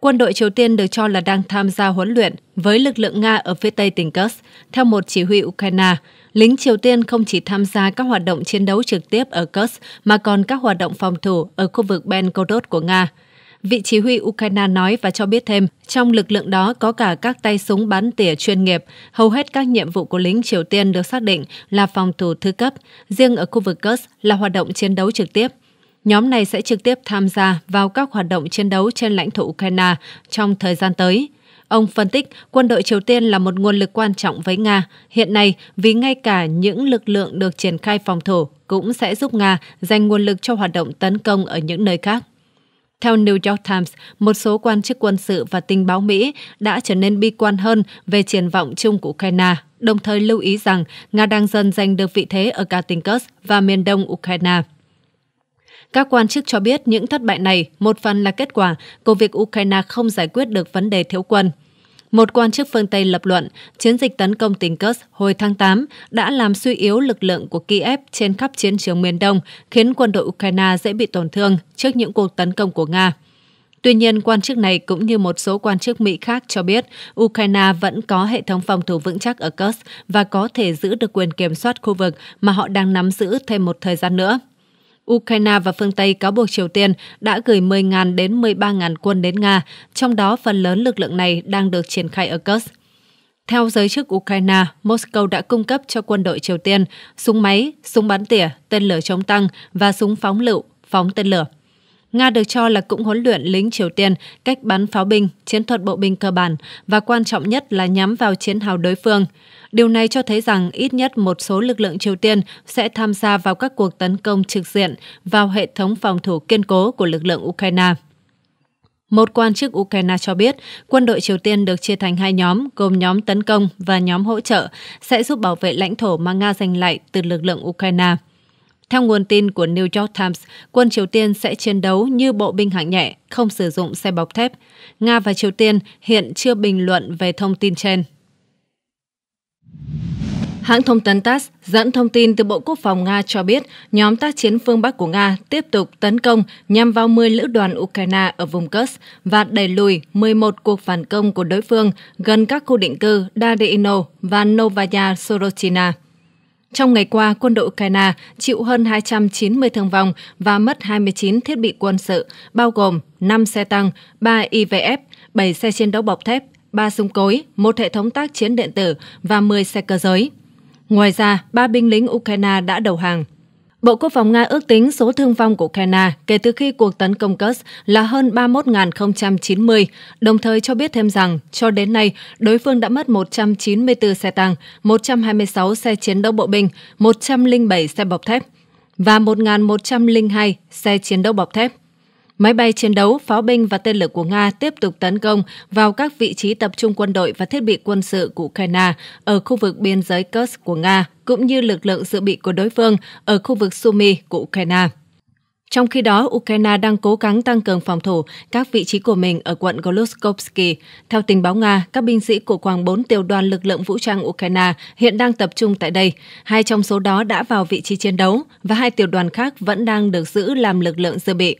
quân đội Triều Tiên được cho là đang tham gia huấn luyện với lực lượng Nga ở phía tây tỉnh Kursk. Theo một chỉ huy Ukraine, lính Triều Tiên không chỉ tham gia các hoạt động chiến đấu trực tiếp ở Kursk mà còn các hoạt động phòng thủ ở khu vực Benkodot của Nga. Vị chỉ huy Ukraine nói và cho biết thêm, trong lực lượng đó có cả các tay súng bắn tỉa chuyên nghiệp. Hầu hết các nhiệm vụ của lính Triều Tiên được xác định là phòng thủ thứ cấp, riêng ở khu vực Kursk là hoạt động chiến đấu trực tiếp – Nhóm này sẽ trực tiếp tham gia vào các hoạt động chiến đấu trên lãnh thổ Ukraine trong thời gian tới. Ông phân tích quân đội Triều Tiên là một nguồn lực quan trọng với Nga hiện nay vì ngay cả những lực lượng được triển khai phòng thủ cũng sẽ giúp Nga dành nguồn lực cho hoạt động tấn công ở những nơi khác. Theo New York Times, một số quan chức quân sự và tình báo Mỹ đã trở nên bi quan hơn về triển vọng chung của Ukraine, đồng thời lưu ý rằng Nga đang dần giành được vị thế ở cả tỉnh Kursk và miền đông Ukraine. Các quan chức cho biết những thất bại này một phần là kết quả của việc Ukraine không giải quyết được vấn đề thiếu quân. Một quan chức phương Tây lập luận, chiến dịch tấn công tỉnh Kursk hồi tháng 8 đã làm suy yếu lực lượng của Kiev trên khắp chiến trường miền Đông, khiến quân đội Ukraine dễ bị tổn thương trước những cuộc tấn công của Nga. Tuy nhiên, quan chức này cũng như một số quan chức Mỹ khác cho biết Ukraine vẫn có hệ thống phòng thủ vững chắc ở Kursk và có thể giữ được quyền kiểm soát khu vực mà họ đang nắm giữ thêm một thời gian nữa. Ukraine và phương Tây cáo buộc Triều Tiên đã gửi 10.000 đến 13.000 quân đến Nga, trong đó phần lớn lực lượng này đang được triển khai ở Kursk. Theo giới chức Ukraine, Moscow đã cung cấp cho quân đội Triều Tiên súng máy, súng bắn tỉa, tên lửa chống tăng và súng phóng lựu, phóng tên lửa. Nga được cho là cũng huấn luyện lính Triều Tiên cách bắn pháo binh, chiến thuật bộ binh cơ bản và quan trọng nhất là nhắm vào chiến hào đối phương. Điều này cho thấy rằng ít nhất một số lực lượng Triều Tiên sẽ tham gia vào các cuộc tấn công trực diện vào hệ thống phòng thủ kiên cố của lực lượng Ukraine. Một quan chức Ukraine cho biết, quân đội Triều Tiên được chia thành hai nhóm, gồm nhóm tấn công và nhóm hỗ trợ, sẽ giúp bảo vệ lãnh thổ mà Nga giành lại từ lực lượng Ukraine. Theo nguồn tin của New York Times, quân Triều Tiên sẽ chiến đấu như bộ binh hạng nhẹ, không sử dụng xe bọc thép. Nga và Triều Tiên hiện chưa bình luận về thông tin trên. Hãng thông tấn TASS dẫn thông tin từ Bộ Quốc phòng Nga cho biết nhóm tác chiến phương Bắc của Nga tiếp tục tấn công nhằm vào 10 lữ đoàn Ukraine ở vùng Kursk và đẩy lùi 11 cuộc phản công của đối phương gần các khu định cư Dadeino và Novaya Sorochina. Trong ngày qua, quân đội Ukraine chịu hơn 290 thương vong và mất 29 thiết bị quân sự, bao gồm 5 xe tăng, 3 IVF, 7 xe chiến đấu bọc thép, 3 súng cối, một hệ thống tác chiến điện tử và 10 xe cơ giới. Ngoài ra, ba binh lính Ukraine đã đầu hàng. Bộ Quốc phòng Nga ước tính số thương vong của Ukraine kể từ khi cuộc tấn công Kursk là hơn 31.090, đồng thời cho biết thêm rằng cho đến nay, đối phương đã mất 194 xe tăng, 126 xe chiến đấu bộ binh, 107 xe bọc thép và 1.102 xe chiến đấu bọc thép máy bay chiến đấu, pháo binh và tên lửa của Nga tiếp tục tấn công vào các vị trí tập trung quân đội và thiết bị quân sự của Ukraine ở khu vực biên giới Kursk của Nga, cũng như lực lượng dự bị của đối phương ở khu vực Sumy của Ukraine. Trong khi đó, Ukraine đang cố gắng tăng cường phòng thủ các vị trí của mình ở quận Goloskovsky. Theo tình báo Nga, các binh sĩ của khoảng 4 tiểu đoàn lực lượng vũ trang Ukraine hiện đang tập trung tại đây. Hai trong số đó đã vào vị trí chiến đấu và hai tiểu đoàn khác vẫn đang được giữ làm lực lượng dự bị.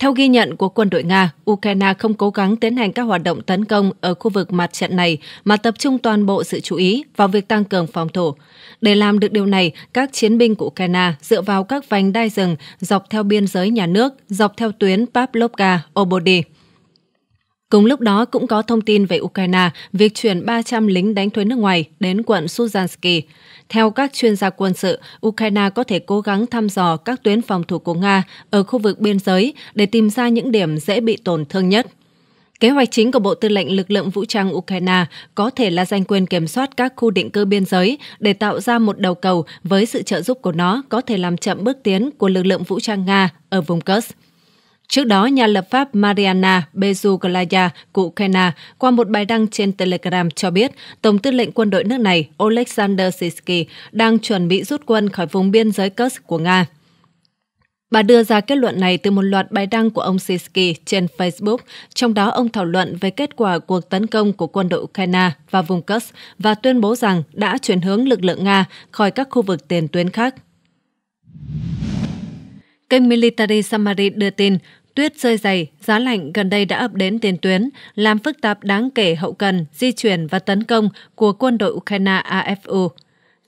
Theo ghi nhận của quân đội Nga, Ukraine không cố gắng tiến hành các hoạt động tấn công ở khu vực mặt trận này mà tập trung toàn bộ sự chú ý vào việc tăng cường phòng thủ. Để làm được điều này, các chiến binh của Ukraine dựa vào các vành đai rừng dọc theo biên giới nhà nước, dọc theo tuyến Pavlovka-Obody. Cùng lúc đó cũng có thông tin về Ukraine việc chuyển 300 lính đánh thuế nước ngoài đến quận Suzansky. Theo các chuyên gia quân sự, Ukraine có thể cố gắng thăm dò các tuyến phòng thủ của Nga ở khu vực biên giới để tìm ra những điểm dễ bị tổn thương nhất. Kế hoạch chính của Bộ Tư lệnh Lực lượng Vũ trang Ukraine có thể là giành quyền kiểm soát các khu định cư biên giới để tạo ra một đầu cầu với sự trợ giúp của nó có thể làm chậm bước tiến của lực lượng vũ trang Nga ở vùng Kursk. Trước đó, nhà lập pháp Mariana Bezuglaya của Ukraine qua một bài đăng trên Telegram cho biết Tổng tư lệnh quân đội nước này Oleksandr Sisky đang chuẩn bị rút quân khỏi vùng biên giới Kursk của Nga. Bà đưa ra kết luận này từ một loạt bài đăng của ông Sisky trên Facebook, trong đó ông thảo luận về kết quả cuộc tấn công của quân đội Ukraine và vùng Kursk và tuyên bố rằng đã chuyển hướng lực lượng Nga khỏi các khu vực tiền tuyến khác. Kênh Military Summary đưa tin, tuyết rơi dày, giá lạnh gần đây đã ập đến tiền tuyến, làm phức tạp đáng kể hậu cần, di chuyển và tấn công của quân đội Ukraine AFU.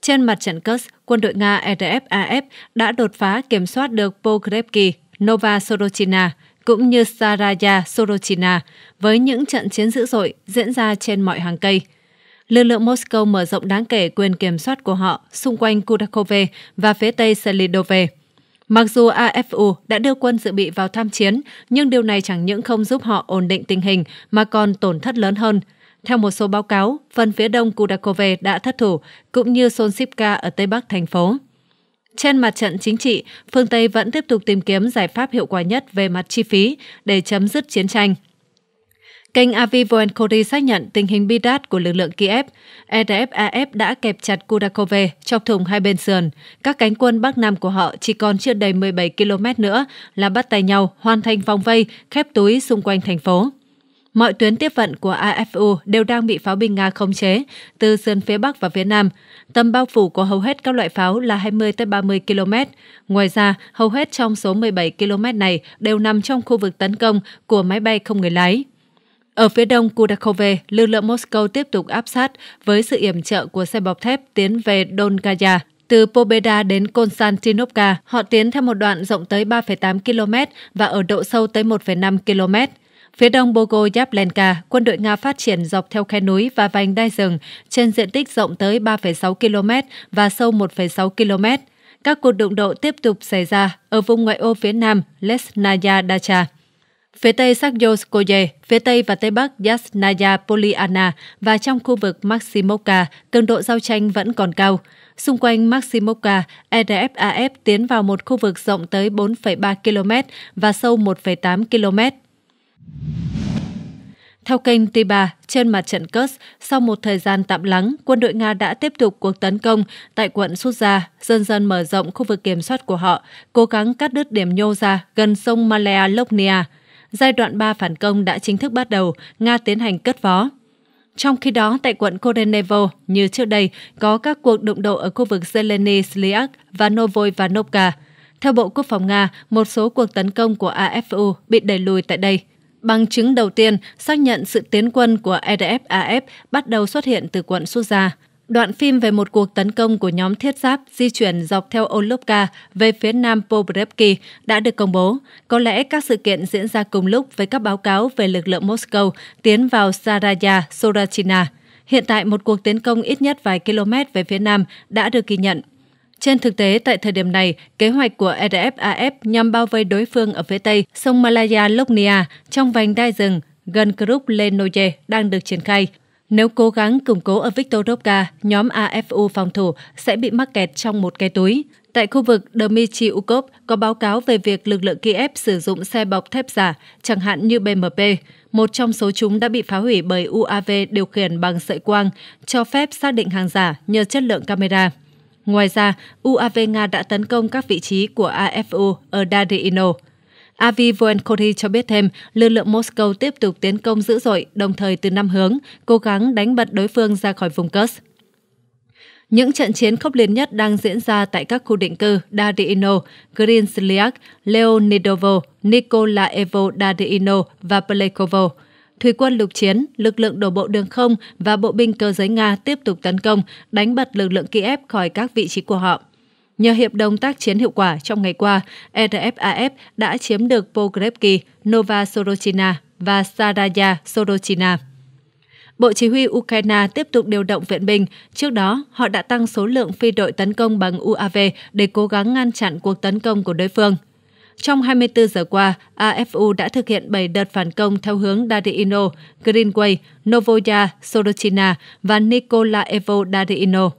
Trên mặt trận Kursk, quân đội Nga RFAF e đã đột phá kiểm soát được Pogrebki, Nova Sorochina cũng như Saraya Sorochina với những trận chiến dữ dội diễn ra trên mọi hàng cây. Lực lượng Moscow mở rộng đáng kể quyền kiểm soát của họ xung quanh Kudakove và phía tây Selidove. Mặc dù AFU đã đưa quân dự bị vào tham chiến, nhưng điều này chẳng những không giúp họ ổn định tình hình mà còn tổn thất lớn hơn. Theo một số báo cáo, phần phía đông Kudakove đã thất thủ, cũng như Solsivka ở tây bắc thành phố. Trên mặt trận chính trị, phương Tây vẫn tiếp tục tìm kiếm giải pháp hiệu quả nhất về mặt chi phí để chấm dứt chiến tranh. Kênh Avivoen Kori xác nhận tình hình bidat của lực lượng Kiev, RFAF e đã kẹp chặt Kudakove trong thùng hai bên sườn. Các cánh quân Bắc Nam của họ chỉ còn chưa đầy 17 km nữa là bắt tay nhau hoàn thành vòng vây, khép túi xung quanh thành phố. Mọi tuyến tiếp vận của AFU đều đang bị pháo binh Nga khống chế từ sườn phía Bắc và phía Nam. Tầm bao phủ của hầu hết các loại pháo là 20-30 km. Ngoài ra, hầu hết trong số 17 km này đều nằm trong khu vực tấn công của máy bay không người lái. Ở phía đông Kudakove, lực lượng Moscow tiếp tục áp sát với sự yểm trợ của xe bọc thép tiến về Dongaya. Từ Pobeda đến Konstantinovka, họ tiến theo một đoạn rộng tới 3,8 km và ở độ sâu tới 1,5 km. Phía đông Bogoyavlenka, quân đội Nga phát triển dọc theo khe núi và vành đai rừng trên diện tích rộng tới 3,6 km và sâu 1,6 km. Các cuộc đụng độ tiếp tục xảy ra ở vùng ngoại ô phía nam Lesnaya Dacha. Phía Tây Sakyoskoye, phía Tây và Tây Bắc Yasnaya Polyana và trong khu vực Maximovka cường độ giao tranh vẫn còn cao. Xung quanh Maximovka, EDFAF tiến vào một khu vực rộng tới 4,3 km và sâu 1,8 km. Theo kênh Tiba, trên mặt trận Kursk, sau một thời gian tạm lắng, quân đội Nga đã tiếp tục cuộc tấn công tại quận Suza, dần dần mở rộng khu vực kiểm soát của họ, cố gắng cắt đứt điểm nhô ra gần sông Malaya Lopnia giai đoạn 3 phản công đã chính thức bắt đầu, Nga tiến hành cất vó. Trong khi đó, tại quận Korenevo, như trước đây, có các cuộc đụng độ ở khu vực Zeleny Sliak và Novoy Vanovka. Theo Bộ Quốc phòng Nga, một số cuộc tấn công của AFU bị đẩy lùi tại đây. Bằng chứng đầu tiên xác nhận sự tiến quân của Edf Af bắt đầu xuất hiện từ quận Suza. Đoạn phim về một cuộc tấn công của nhóm thiết giáp di chuyển dọc theo Olovka về phía nam Pobrebki đã được công bố. Có lẽ các sự kiện diễn ra cùng lúc với các báo cáo về lực lượng Moscow tiến vào Saraya, Sorachina. Hiện tại, một cuộc tấn công ít nhất vài km về phía nam đã được ghi nhận. Trên thực tế, tại thời điểm này, kế hoạch của RFAF nhằm bao vây đối phương ở phía tây sông Malaya Loknia trong vành đai rừng gần Kruplenovye đang được triển khai. Nếu cố gắng củng cố ở Viktorovka, nhóm AFU phòng thủ sẽ bị mắc kẹt trong một cái túi. Tại khu vực Dmitry có báo cáo về việc lực lượng Kiev sử dụng xe bọc thép giả, chẳng hạn như BMP. Một trong số chúng đã bị phá hủy bởi UAV điều khiển bằng sợi quang, cho phép xác định hàng giả nhờ chất lượng camera. Ngoài ra, UAV Nga đã tấn công các vị trí của AFU ở Dardiino. Avi Voenkori cho biết thêm, lực lượng Moscow tiếp tục tiến công dữ dội, đồng thời từ năm hướng, cố gắng đánh bật đối phương ra khỏi vùng Kursk. Những trận chiến khốc liệt nhất đang diễn ra tại các khu định cư Dardiino, Grinsliak, Leonidovo, Nikolaevo Dardiino và Plekovo. Thủy quân lục chiến, lực lượng đổ bộ đường không và bộ binh cơ giới Nga tiếp tục tấn công, đánh bật lực lượng Kiev khỏi các vị trí của họ. Nhờ hiệp đồng tác chiến hiệu quả trong ngày qua, RFAF đã chiếm được Pogrebki, Nova Sorochina và Saraya Sorochina. Bộ Chỉ huy Ukraine tiếp tục điều động viện binh. Trước đó, họ đã tăng số lượng phi đội tấn công bằng UAV để cố gắng ngăn chặn cuộc tấn công của đối phương. Trong 24 giờ qua, AFU đã thực hiện 7 đợt phản công theo hướng Dadiino, Greenway, Novoya, Sorochina và Nikolaevo Dadiino.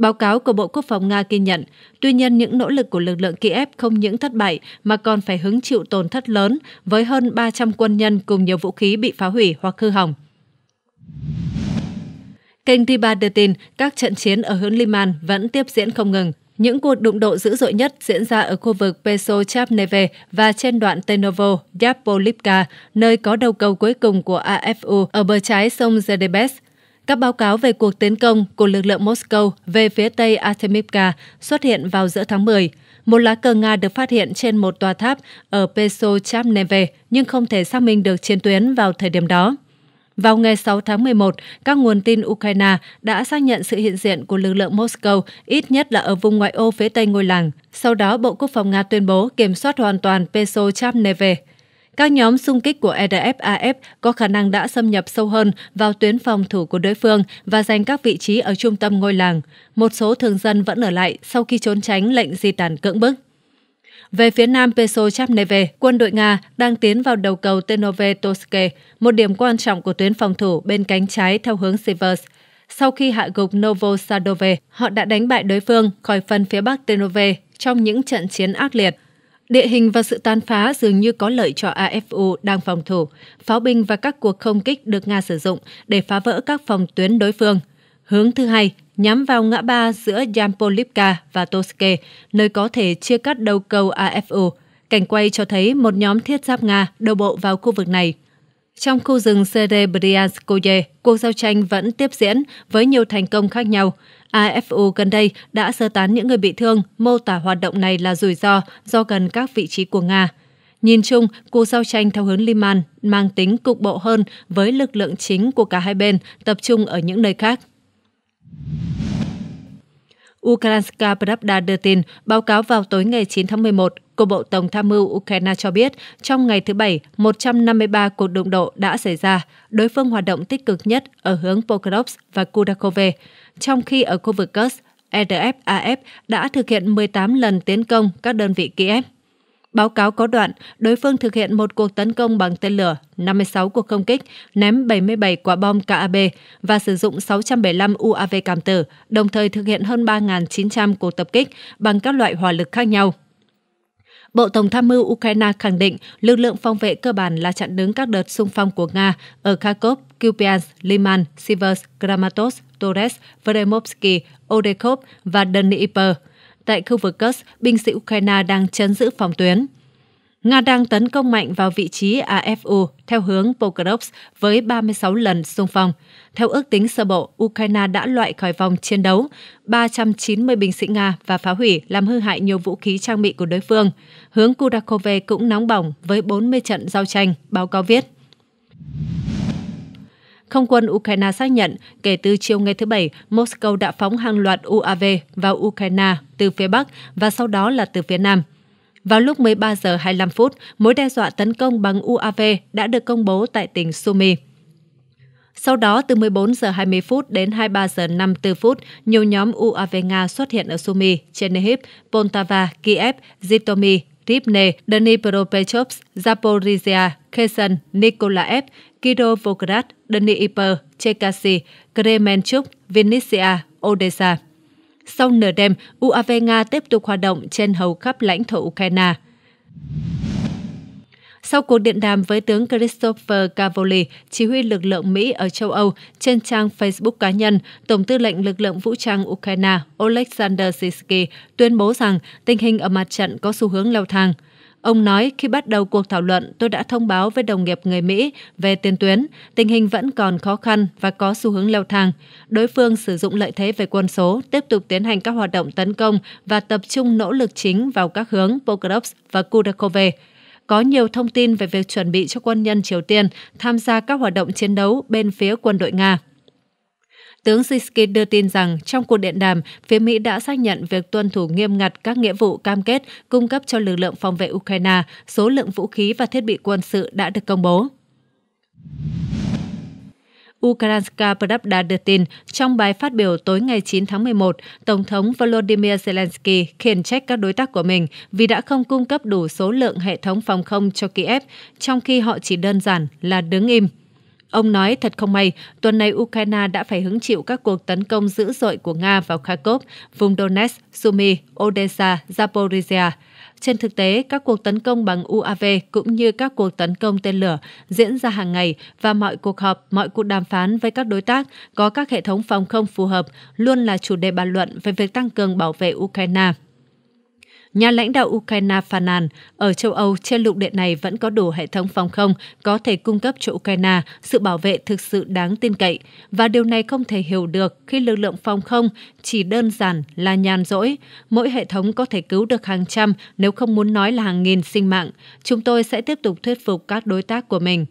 Báo cáo của Bộ Quốc phòng Nga ghi nhận, tuy nhiên những nỗ lực của lực lượng Kiev không những thất bại mà còn phải hứng chịu tổn thất lớn với hơn 300 quân nhân cùng nhiều vũ khí bị phá hủy hoặc hư hỏng. Kênh Riba đưa tin các trận chiến ở hướng Liman vẫn tiếp diễn không ngừng. Những cuộc đụng độ dữ dội nhất diễn ra ở khu vực Peso Chapneve và trên đoạn Tenovo yapolipka nơi có đầu cầu cuối cùng của AFU ở bờ trái sông Zedebes. Các báo cáo về cuộc tiến công của lực lượng Moscow về phía tây Artemivka xuất hiện vào giữa tháng 10. Một lá cờ Nga được phát hiện trên một tòa tháp ở Pesochapneve nhưng không thể xác minh được chiến tuyến vào thời điểm đó. Vào ngày 6 tháng 11, các nguồn tin Ukraine đã xác nhận sự hiện diện của lực lượng Moscow ít nhất là ở vùng ngoại ô phía tây ngôi làng. Sau đó, Bộ Quốc phòng Nga tuyên bố kiểm soát hoàn toàn Pesochapneve. Các nhóm xung kích của RFAF e có khả năng đã xâm nhập sâu hơn vào tuyến phòng thủ của đối phương và giành các vị trí ở trung tâm ngôi làng. Một số thường dân vẫn ở lại sau khi trốn tránh lệnh di tản cưỡng bức. Về phía nam Peso Chapneve, quân đội Nga đang tiến vào đầu cầu Tenove Toske, một điểm quan trọng của tuyến phòng thủ bên cánh trái theo hướng Sivers. Sau khi hạ gục Novosadove, họ đã đánh bại đối phương khỏi phần phía bắc Tenove trong những trận chiến ác liệt. Địa hình và sự tàn phá dường như có lợi cho AFU đang phòng thủ. Pháo binh và các cuộc không kích được Nga sử dụng để phá vỡ các phòng tuyến đối phương. Hướng thứ hai nhắm vào ngã ba giữa Yampolivka và Toske, nơi có thể chia cắt đầu cầu AFU. Cảnh quay cho thấy một nhóm thiết giáp Nga đổ bộ vào khu vực này. Trong khu rừng Serebryanskoye, cuộc giao tranh vẫn tiếp diễn với nhiều thành công khác nhau. AFU gần đây đã sơ tán những người bị thương, mô tả hoạt động này là rủi ro do gần các vị trí của Nga. Nhìn chung, cuộc giao tranh theo hướng Liman mang tính cục bộ hơn với lực lượng chính của cả hai bên tập trung ở những nơi khác. Ukrainska Pravda đưa tin, báo cáo vào tối ngày 9 tháng 11, của Bộ Tổng tham mưu Ukraine cho biết, trong ngày thứ Bảy, 153 cuộc đụng độ đã xảy ra, đối phương hoạt động tích cực nhất ở hướng Pokrovsk và Kudakove, trong khi ở khu vực Kursk, rdf e đã thực hiện 18 lần tiến công các đơn vị Kiev. Báo cáo có đoạn, đối phương thực hiện một cuộc tấn công bằng tên lửa, 56 cuộc không kích, ném 77 quả bom KAB và sử dụng 675 UAV cảm tử, đồng thời thực hiện hơn 3.900 cuộc tập kích bằng các loại hỏa lực khác nhau. Bộ Tổng tham mưu Ukraine khẳng định lực lượng phòng vệ cơ bản là chặn đứng các đợt xung phong của Nga ở Kharkov, Kupiansk, Liman, Sivers, Kramatorsk, Torres, Vremovsky, Odekov và Dnipro. Tại khu vực Kursk, binh sĩ Ukraine đang chấn giữ phòng tuyến. Nga đang tấn công mạnh vào vị trí AFU theo hướng Pokrovsk với 36 lần xung phong. Theo ước tính sơ bộ, Ukraine đã loại khỏi vòng chiến đấu 390 binh sĩ Nga và phá hủy làm hư hại nhiều vũ khí trang bị của đối phương. Hướng Kudakove cũng nóng bỏng với 40 trận giao tranh, báo cáo viết. Không quân Ukraine xác nhận kể từ chiều ngày thứ Bảy, Moscow đã phóng hàng loạt UAV vào Ukraine từ phía Bắc và sau đó là từ phía Nam – vào lúc 13 giờ 25 phút, mối đe dọa tấn công bằng UAV đã được công bố tại tỉnh Sumi. Sau đó, từ 14 giờ 20 phút đến 23 giờ 54 phút, nhiều nhóm UAV Nga xuất hiện ở Sumi, Chernihiv, Poltava, Kiev, Zhytomyr, Rivne, Dnipropetrovsk, Zaporizhia, Kherson, Nikolaev, Kirovograd, Dnipro, Chekasy, Kremenchuk, Vinnytsia, Odessa. Sau nửa đêm, UAV Nga tiếp tục hoạt động trên hầu khắp lãnh thổ Ukraine. Sau cuộc điện đàm với tướng Christopher Cavoli, chỉ huy lực lượng Mỹ ở châu Âu, trên trang Facebook cá nhân, Tổng tư lệnh lực lượng vũ trang Ukraine Oleksandr Sisky tuyên bố rằng tình hình ở mặt trận có xu hướng leo thang – Ông nói khi bắt đầu cuộc thảo luận, tôi đã thông báo với đồng nghiệp người Mỹ về tiền tuyến, tình hình vẫn còn khó khăn và có xu hướng leo thang. Đối phương sử dụng lợi thế về quân số, tiếp tục tiến hành các hoạt động tấn công và tập trung nỗ lực chính vào các hướng Pokrovsk và Kudakove có nhiều thông tin về việc chuẩn bị cho quân nhân Triều Tiên tham gia các hoạt động chiến đấu bên phía quân đội Nga. Tướng Siskin đưa tin rằng trong cuộc điện đàm, phía Mỹ đã xác nhận việc tuân thủ nghiêm ngặt các nghĩa vụ cam kết cung cấp cho lực lượng phòng vệ Ukraine số lượng vũ khí và thiết bị quân sự đã được công bố. Ukrainska Pravda đưa tin, trong bài phát biểu tối ngày 9 tháng 11, Tổng thống Volodymyr Zelensky khiển trách các đối tác của mình vì đã không cung cấp đủ số lượng hệ thống phòng không cho Kiev, trong khi họ chỉ đơn giản là đứng im. Ông nói thật không may, tuần này Ukraine đã phải hứng chịu các cuộc tấn công dữ dội của Nga vào Kharkov, vùng Donetsk, Sumy, Odessa, Zaporizhia. Trên thực tế, các cuộc tấn công bằng UAV cũng như các cuộc tấn công tên lửa diễn ra hàng ngày và mọi cuộc họp, mọi cuộc đàm phán với các đối tác có các hệ thống phòng không phù hợp luôn là chủ đề bàn luận về việc tăng cường bảo vệ Ukraine nhà lãnh đạo Ukraine phàn nàn ở châu Âu trên lục địa này vẫn có đủ hệ thống phòng không có thể cung cấp cho Ukraine sự bảo vệ thực sự đáng tin cậy. Và điều này không thể hiểu được khi lực lượng phòng không chỉ đơn giản là nhàn rỗi. Mỗi hệ thống có thể cứu được hàng trăm nếu không muốn nói là hàng nghìn sinh mạng. Chúng tôi sẽ tiếp tục thuyết phục các đối tác của mình.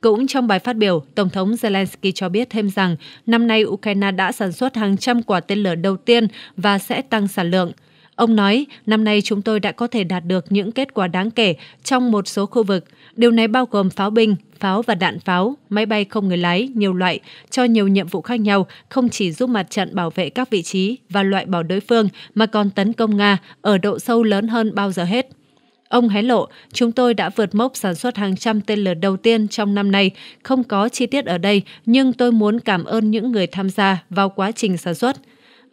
Cũng trong bài phát biểu, Tổng thống Zelensky cho biết thêm rằng năm nay Ukraine đã sản xuất hàng trăm quả tên lửa đầu tiên và sẽ tăng sản lượng. Ông nói, năm nay chúng tôi đã có thể đạt được những kết quả đáng kể trong một số khu vực. Điều này bao gồm pháo binh, pháo và đạn pháo, máy bay không người lái, nhiều loại, cho nhiều nhiệm vụ khác nhau, không chỉ giúp mặt trận bảo vệ các vị trí và loại bỏ đối phương mà còn tấn công Nga ở độ sâu lớn hơn bao giờ hết. Ông hé lộ, chúng tôi đã vượt mốc sản xuất hàng trăm tên lửa đầu tiên trong năm nay. Không có chi tiết ở đây, nhưng tôi muốn cảm ơn những người tham gia vào quá trình sản xuất.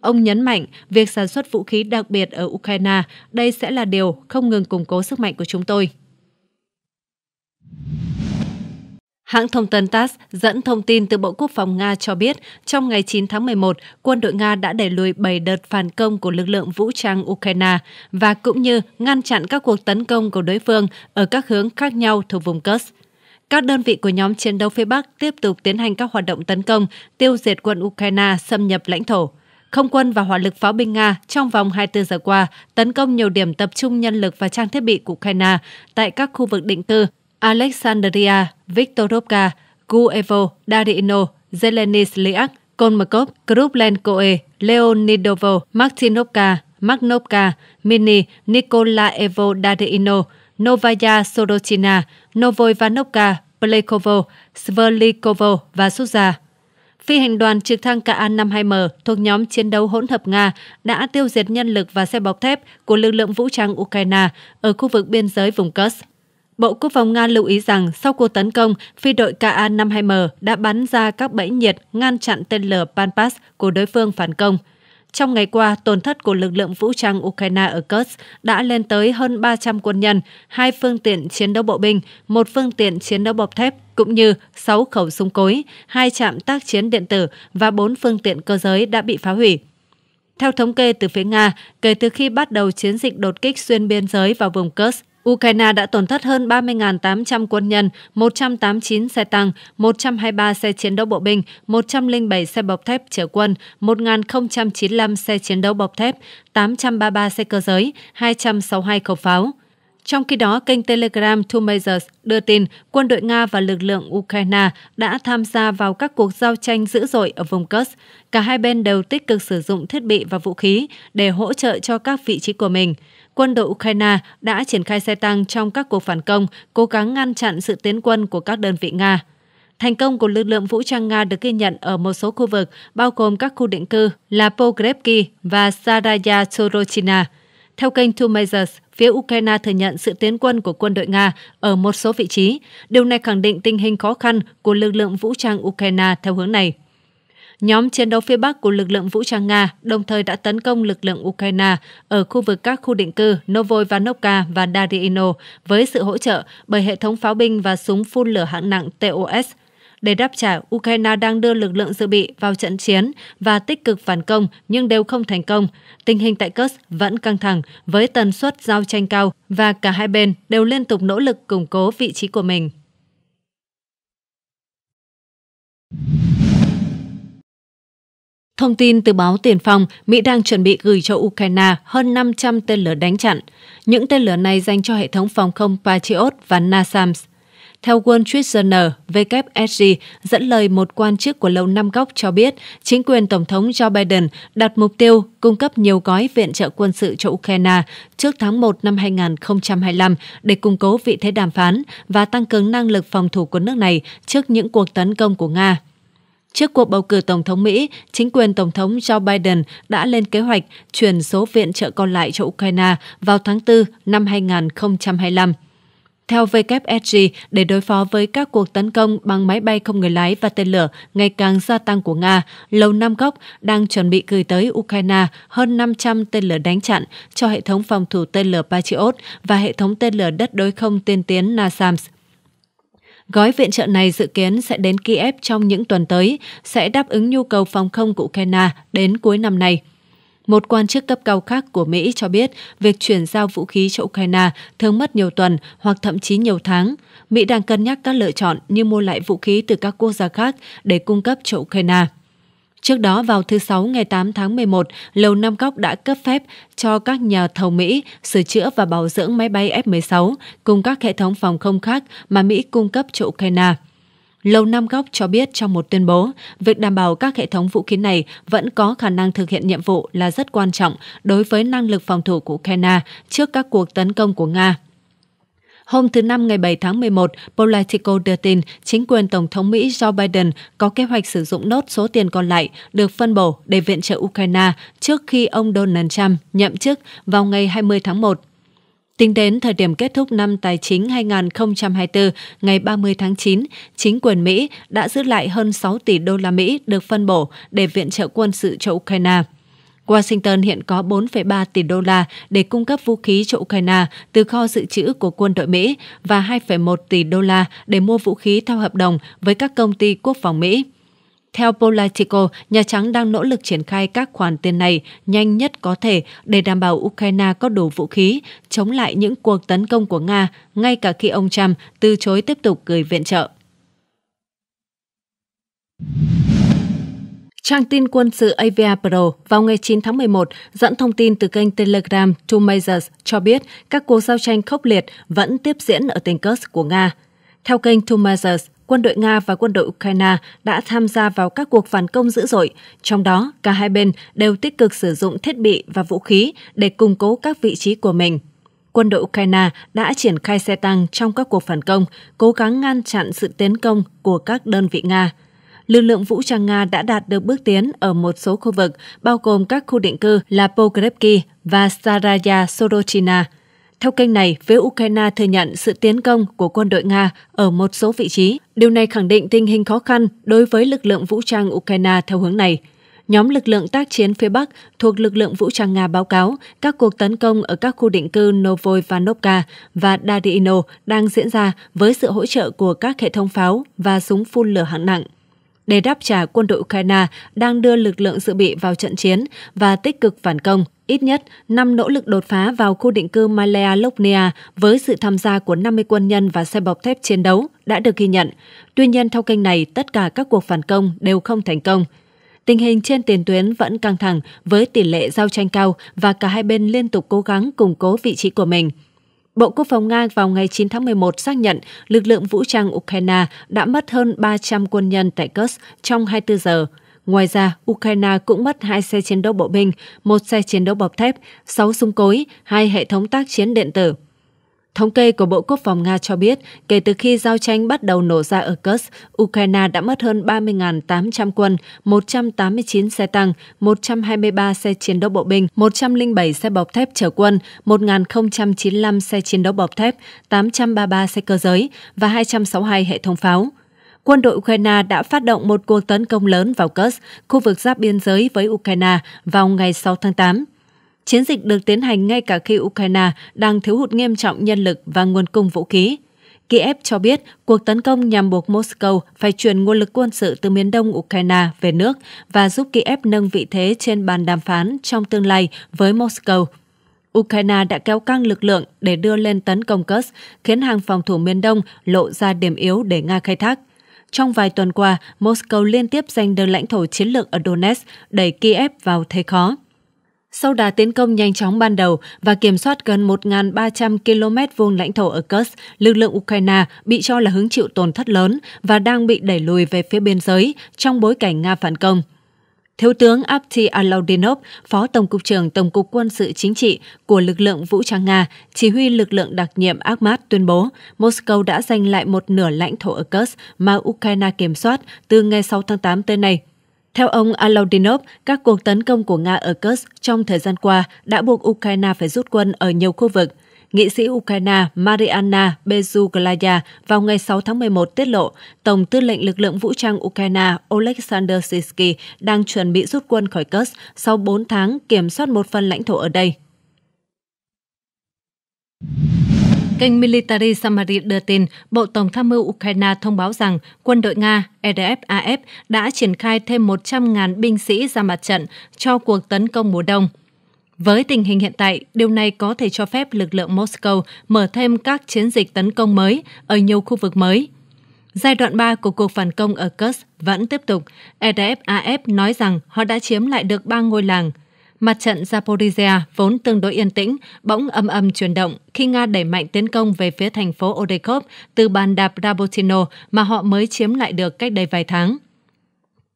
Ông nhấn mạnh việc sản xuất vũ khí đặc biệt ở Ukraine, đây sẽ là điều không ngừng củng cố sức mạnh của chúng tôi. Hãng thông tấn TASS dẫn thông tin từ Bộ Quốc phòng Nga cho biết, trong ngày 9 tháng 11, quân đội Nga đã đẩy lùi 7 đợt phản công của lực lượng vũ trang Ukraine và cũng như ngăn chặn các cuộc tấn công của đối phương ở các hướng khác nhau thuộc vùng Kursk. Các đơn vị của nhóm chiến đấu phía Bắc tiếp tục tiến hành các hoạt động tấn công, tiêu diệt quân Ukraine xâm nhập lãnh thổ không quân và hỏa lực pháo binh Nga trong vòng 24 giờ qua tấn công nhiều điểm tập trung nhân lực và trang thiết bị của Ukraine tại các khu vực định cư Alexandria, Viktorovka, Guevo, Darino, Zelenislyak, Kolmakov, Kruplenkoe, Leonidovo, Martinovka, Magnovka, Mini, Nikolaevo Darino, Novaya Sorochina, Novoivanovka, Plekovo, Sverlikovo và Suza. Phi hành đoàn trực thăng Ka-52M thuộc nhóm chiến đấu hỗn hợp Nga đã tiêu diệt nhân lực và xe bọc thép của lực lượng vũ trang Ukraine ở khu vực biên giới vùng Kursk. Bộ Quốc phòng Nga lưu ý rằng sau cuộc tấn công, phi đội Ka-52M đã bắn ra các bẫy nhiệt ngăn chặn tên lửa Panpas của đối phương phản công – trong ngày qua, tổn thất của lực lượng vũ trang Ukraine ở Kursk đã lên tới hơn 300 quân nhân, hai phương tiện chiến đấu bộ binh, một phương tiện chiến đấu bọc thép, cũng như 6 khẩu súng cối, hai trạm tác chiến điện tử và 4 phương tiện cơ giới đã bị phá hủy. Theo thống kê từ phía Nga, kể từ khi bắt đầu chiến dịch đột kích xuyên biên giới vào vùng Kursk, Ukraine đã tổn thất hơn 30.800 quân nhân, 189 xe tăng, 123 xe chiến đấu bộ binh, 107 xe bọc thép chở quân, 1.095 xe chiến đấu bọc thép, 833 xe cơ giới, 262 khẩu pháo. Trong khi đó, kênh Telegram Two Majors đưa tin quân đội Nga và lực lượng Ukraine đã tham gia vào các cuộc giao tranh dữ dội ở vùng Kursk. Cả hai bên đều tích cực sử dụng thiết bị và vũ khí để hỗ trợ cho các vị trí của mình quân đội Ukraine đã triển khai xe tăng trong các cuộc phản công, cố gắng ngăn chặn sự tiến quân của các đơn vị Nga. Thành công của lực lượng vũ trang Nga được ghi nhận ở một số khu vực, bao gồm các khu định cư là Pogrebki và Saraya Sorochina. Theo kênh Two Majors, phía Ukraine thừa nhận sự tiến quân của quân đội Nga ở một số vị trí. Điều này khẳng định tình hình khó khăn của lực lượng vũ trang Ukraine theo hướng này nhóm chiến đấu phía Bắc của lực lượng vũ trang Nga đồng thời đã tấn công lực lượng Ukraine ở khu vực các khu định cư Novoivanovka và Dariino với sự hỗ trợ bởi hệ thống pháo binh và súng phun lửa hạng nặng TOS. Để đáp trả, Ukraine đang đưa lực lượng dự bị vào trận chiến và tích cực phản công nhưng đều không thành công. Tình hình tại Kursk vẫn căng thẳng với tần suất giao tranh cao và cả hai bên đều liên tục nỗ lực củng cố vị trí của mình. Thông tin từ báo Tiền Phong, Mỹ đang chuẩn bị gửi cho Ukraine hơn 500 tên lửa đánh chặn. Những tên lửa này dành cho hệ thống phòng không Patriot và NASAMS. Theo Wall Street Journal, WSG dẫn lời một quan chức của Lầu Năm Góc cho biết chính quyền Tổng thống Joe Biden đặt mục tiêu cung cấp nhiều gói viện trợ quân sự cho Ukraine trước tháng 1 năm 2025 để củng cố vị thế đàm phán và tăng cường năng lực phòng thủ của nước này trước những cuộc tấn công của Nga. Trước cuộc bầu cử Tổng thống Mỹ, chính quyền Tổng thống Joe Biden đã lên kế hoạch chuyển số viện trợ còn lại cho Ukraine vào tháng 4 năm 2025. Theo WSG, để đối phó với các cuộc tấn công bằng máy bay không người lái và tên lửa ngày càng gia tăng của Nga, Lầu Năm Góc đang chuẩn bị gửi tới Ukraine hơn 500 tên lửa đánh chặn cho hệ thống phòng thủ tên lửa Patriot và hệ thống tên lửa đất đối không tiên tiến NASAMS. Gói viện trợ này dự kiến sẽ đến Kiev trong những tuần tới, sẽ đáp ứng nhu cầu phòng không của Ukraine đến cuối năm nay. Một quan chức cấp cao khác của Mỹ cho biết việc chuyển giao vũ khí cho Ukraine thường mất nhiều tuần hoặc thậm chí nhiều tháng. Mỹ đang cân nhắc các lựa chọn như mua lại vũ khí từ các quốc gia khác để cung cấp cho Ukraine. Trước đó vào thứ Sáu ngày 8 tháng 11, Lầu Năm Góc đã cấp phép cho các nhà thầu Mỹ sửa chữa và bảo dưỡng máy bay F-16 cùng các hệ thống phòng không khác mà Mỹ cung cấp cho Ukraine. Lầu Năm Góc cho biết trong một tuyên bố, việc đảm bảo các hệ thống vũ khí này vẫn có khả năng thực hiện nhiệm vụ là rất quan trọng đối với năng lực phòng thủ của Ukraine trước các cuộc tấn công của Nga. Hôm thứ Năm ngày 7 tháng 11, Politico đưa tin chính quyền Tổng thống Mỹ Joe Biden có kế hoạch sử dụng nốt số tiền còn lại được phân bổ để viện trợ Ukraine trước khi ông Donald Trump nhậm chức vào ngày 20 tháng 1. Tính đến thời điểm kết thúc năm tài chính 2024, ngày 30 tháng 9, chính quyền Mỹ đã giữ lại hơn 6 tỷ đô la Mỹ được phân bổ để viện trợ quân sự cho Ukraine. Washington hiện có 4,3 tỷ đô la để cung cấp vũ khí cho Ukraine từ kho dự trữ của quân đội Mỹ và 2,1 tỷ đô la để mua vũ khí theo hợp đồng với các công ty quốc phòng Mỹ. Theo Politico, Nhà Trắng đang nỗ lực triển khai các khoản tiền này nhanh nhất có thể để đảm bảo Ukraine có đủ vũ khí chống lại những cuộc tấn công của Nga, ngay cả khi ông Trump từ chối tiếp tục gửi viện trợ. Trang tin quân sự AVA Pro vào ngày 9 tháng 11 dẫn thông tin từ kênh Telegram Two Majors cho biết các cuộc giao tranh khốc liệt vẫn tiếp diễn ở tỉnh Kursk của Nga. Theo kênh Two Majors, quân đội Nga và quân đội Ukraine đã tham gia vào các cuộc phản công dữ dội, trong đó cả hai bên đều tích cực sử dụng thiết bị và vũ khí để củng cố các vị trí của mình. Quân đội Ukraine đã triển khai xe tăng trong các cuộc phản công, cố gắng ngăn chặn sự tiến công của các đơn vị Nga lực lượng vũ trang Nga đã đạt được bước tiến ở một số khu vực, bao gồm các khu định cư là Pogrebki và Saraya Sorochina. Theo kênh này, phía Ukraine thừa nhận sự tiến công của quân đội Nga ở một số vị trí. Điều này khẳng định tình hình khó khăn đối với lực lượng vũ trang Ukraine theo hướng này. Nhóm lực lượng tác chiến phía Bắc thuộc lực lượng vũ trang Nga báo cáo các cuộc tấn công ở các khu định cư Novoivanovka và Dadino đang diễn ra với sự hỗ trợ của các hệ thống pháo và súng phun lửa hạng nặng để đáp trả quân đội Ukraine đang đưa lực lượng dự bị vào trận chiến và tích cực phản công ít nhất 5 nỗ lực đột phá vào khu định cư Malea Lopnia với sự tham gia của 50 quân nhân và xe bọc thép chiến đấu đã được ghi nhận. Tuy nhiên, theo kênh này, tất cả các cuộc phản công đều không thành công. Tình hình trên tiền tuyến vẫn căng thẳng với tỷ lệ giao tranh cao và cả hai bên liên tục cố gắng củng cố vị trí của mình. Bộ Quốc phòng Nga vào ngày 9 tháng 11 xác nhận lực lượng vũ trang Ukraine đã mất hơn 300 quân nhân tại Kursk trong 24 giờ. Ngoài ra, Ukraine cũng mất hai xe chiến đấu bộ binh, một xe chiến đấu bọc thép, 6 súng cối, hai hệ thống tác chiến điện tử. Thống kê của Bộ Quốc phòng Nga cho biết, kể từ khi giao tranh bắt đầu nổ ra ở Kursk, Ukraine đã mất hơn 30.800 quân, 189 xe tăng, 123 xe chiến đấu bộ binh, 107 xe bọc thép chở quân, 1.095 xe chiến đấu bọc thép, 833 xe cơ giới và 262 hệ thống pháo quân đội Ukraine đã phát động một cuộc tấn công lớn vào Kursk, khu vực giáp biên giới với Ukraine, vào ngày 6 tháng 8. Chiến dịch được tiến hành ngay cả khi Ukraine đang thiếu hụt nghiêm trọng nhân lực và nguồn cung vũ khí. Kiev cho biết cuộc tấn công nhằm buộc Moscow phải chuyển nguồn lực quân sự từ miền đông Ukraine về nước và giúp Kiev nâng vị thế trên bàn đàm phán trong tương lai với Moscow. Ukraine đã kéo căng lực lượng để đưa lên tấn công Kursk, khiến hàng phòng thủ miền đông lộ ra điểm yếu để Nga khai thác. Trong vài tuần qua, Moscow liên tiếp giành được lãnh thổ chiến lược ở Donetsk, đẩy Kiev vào thế khó. Sau đà tiến công nhanh chóng ban đầu và kiểm soát gần 1.300 km vuông lãnh thổ ở Kursk, lực lượng Ukraine bị cho là hứng chịu tổn thất lớn và đang bị đẩy lùi về phía biên giới trong bối cảnh Nga phản công. Thiếu tướng Apti Alaudinov, Phó Tổng cục trưởng Tổng cục Quân sự Chính trị của lực lượng vũ trang Nga, chỉ huy lực lượng đặc nhiệm Akhmat tuyên bố Moscow đã giành lại một nửa lãnh thổ ở Kursk mà Ukraine kiểm soát từ ngày 6 tháng 8 tới nay – theo ông Alaudinov, các cuộc tấn công của Nga ở Kursk trong thời gian qua đã buộc Ukraine phải rút quân ở nhiều khu vực. Nghị sĩ Ukraine Mariana Bezuglaya vào ngày 6 tháng 11 tiết lộ Tổng tư lệnh lực lượng vũ trang Ukraine Oleksandr Sisky đang chuẩn bị rút quân khỏi Kursk sau 4 tháng kiểm soát một phần lãnh thổ ở đây. Kênh Military Summary đưa tin, Bộ Tổng tham mưu Ukraine thông báo rằng quân đội Nga RFAF e đã triển khai thêm 100.000 binh sĩ ra mặt trận cho cuộc tấn công mùa đông. Với tình hình hiện tại, điều này có thể cho phép lực lượng Moscow mở thêm các chiến dịch tấn công mới ở nhiều khu vực mới. Giai đoạn 3 của cuộc phản công ở Kursk vẫn tiếp tục. RFAF e nói rằng họ đã chiếm lại được ba ngôi làng Mặt trận Zaporizhia vốn tương đối yên tĩnh, bỗng âm âm chuyển động khi Nga đẩy mạnh tiến công về phía thành phố Odekov từ bàn đạp Rabotino mà họ mới chiếm lại được cách đây vài tháng.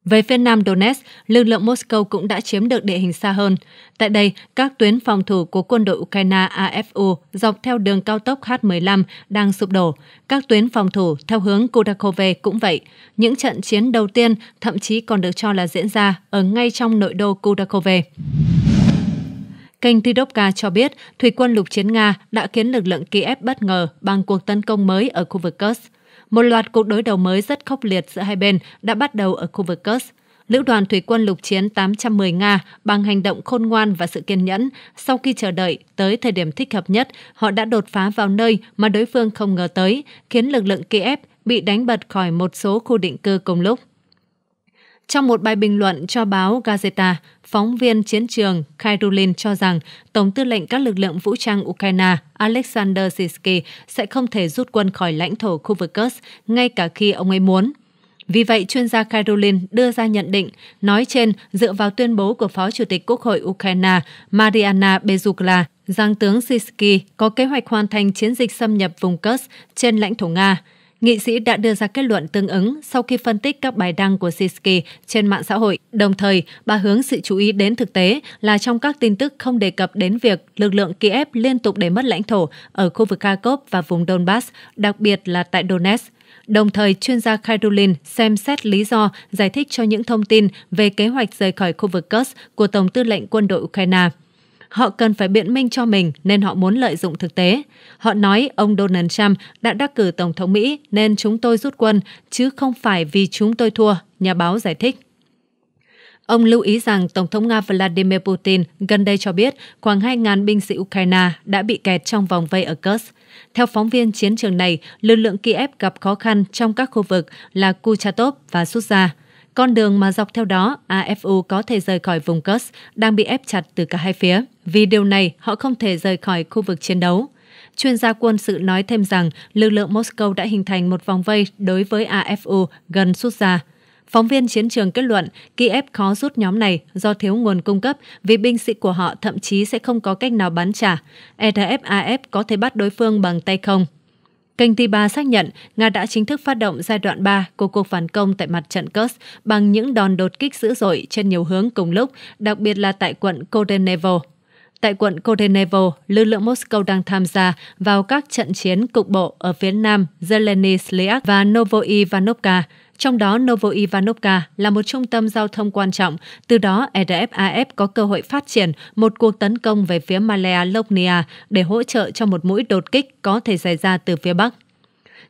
Về phía nam Donetsk, lực lượng Moscow cũng đã chiếm được địa hình xa hơn. Tại đây, các tuyến phòng thủ của quân đội Ukraine AFU dọc theo đường cao tốc H-15 đang sụp đổ. Các tuyến phòng thủ theo hướng Kudakove cũng vậy. Những trận chiến đầu tiên thậm chí còn được cho là diễn ra ở ngay trong nội đô Kudakove. Kênh Tidovka cho biết thủy quân lục chiến Nga đã khiến lực lượng Kiev bất ngờ bằng cuộc tấn công mới ở khu vực Kursk. Một loạt cuộc đối đầu mới rất khốc liệt giữa hai bên đã bắt đầu ở khu vực Kursk. Lữ đoàn thủy quân lục chiến 810 Nga bằng hành động khôn ngoan và sự kiên nhẫn, sau khi chờ đợi tới thời điểm thích hợp nhất, họ đã đột phá vào nơi mà đối phương không ngờ tới, khiến lực lượng Kiev bị đánh bật khỏi một số khu định cư cùng lúc. Trong một bài bình luận cho báo Gazeta, Phóng viên chiến trường Kairulin cho rằng Tổng tư lệnh các lực lượng vũ trang Ukraine Alexander Sisky sẽ không thể rút quân khỏi lãnh thổ khu vực Kursk ngay cả khi ông ấy muốn. Vì vậy, chuyên gia Karolin đưa ra nhận định, nói trên dựa vào tuyên bố của Phó Chủ tịch Quốc hội Ukraine Mariana Bezukla rằng tướng Sisky có kế hoạch hoàn thành chiến dịch xâm nhập vùng Kursk trên lãnh thổ Nga – nghị sĩ đã đưa ra kết luận tương ứng sau khi phân tích các bài đăng của Siski trên mạng xã hội. Đồng thời, bà hướng sự chú ý đến thực tế là trong các tin tức không đề cập đến việc lực lượng Kiev liên tục để mất lãnh thổ ở khu vực Kharkov và vùng Donbass, đặc biệt là tại Donetsk. Đồng thời, chuyên gia Kairulin xem xét lý do giải thích cho những thông tin về kế hoạch rời khỏi khu vực Kursk của Tổng tư lệnh quân đội Ukraine họ cần phải biện minh cho mình nên họ muốn lợi dụng thực tế. Họ nói ông Donald Trump đã đắc cử Tổng thống Mỹ nên chúng tôi rút quân, chứ không phải vì chúng tôi thua, nhà báo giải thích. Ông lưu ý rằng Tổng thống Nga Vladimir Putin gần đây cho biết khoảng 2.000 binh sĩ Ukraine đã bị kẹt trong vòng vây ở Kursk. Theo phóng viên chiến trường này, lực lượng Kiev gặp khó khăn trong các khu vực là Kuchatov và Sutsa. Con đường mà dọc theo đó, AFU có thể rời khỏi vùng Kursk đang bị ép chặt từ cả hai phía. Vì điều này, họ không thể rời khỏi khu vực chiến đấu. Chuyên gia quân sự nói thêm rằng lực lượng Moscow đã hình thành một vòng vây đối với AFU gần Sutja. Phóng viên chiến trường kết luận Kiev khó rút nhóm này do thiếu nguồn cung cấp vì binh sĩ của họ thậm chí sẽ không có cách nào bắn trả. RFAF e có thể bắt đối phương bằng tay không. Kênh T3 xác nhận Nga đã chính thức phát động giai đoạn 3 của cuộc phản công tại mặt trận Kurs bằng những đòn đột kích dữ dội trên nhiều hướng cùng lúc, đặc biệt là tại quận Kodenevo. Tại quận Kodenevo, lực lượng Moscow đang tham gia vào các trận chiến cục bộ ở phía nam Zeleny Sliak và Novoivanovka, trong đó Novoivanovka là một trung tâm giao thông quan trọng, từ đó RFAF e có cơ hội phát triển một cuộc tấn công về phía Malaya Lopnia để hỗ trợ cho một mũi đột kích có thể xảy ra từ phía Bắc.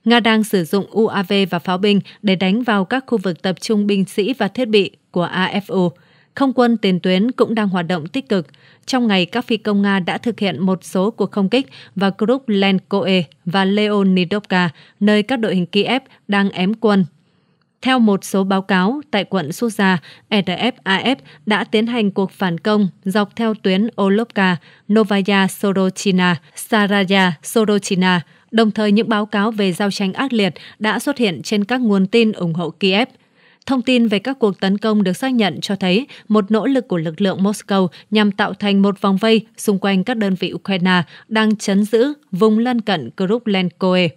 Nga đang sử dụng UAV và pháo binh để đánh vào các khu vực tập trung binh sĩ và thiết bị của AFU. Không quân tiền tuyến cũng đang hoạt động tích cực. Trong ngày, các phi công Nga đã thực hiện một số cuộc không kích vào Kruk Lenkoe và Leonidovka, nơi các đội hình Kiev đang ém quân. Theo một số báo cáo, tại quận Susa, RFAF e đã tiến hành cuộc phản công dọc theo tuyến Olovka, Novaya Sorochina, Saraya Sorochina. Đồng thời, những báo cáo về giao tranh ác liệt đã xuất hiện trên các nguồn tin ủng hộ Kiev – Thông tin về các cuộc tấn công được xác nhận cho thấy một nỗ lực của lực lượng Moscow nhằm tạo thành một vòng vây xung quanh các đơn vị Ukraine đang chấn giữ vùng lân cận Kruplenkoe.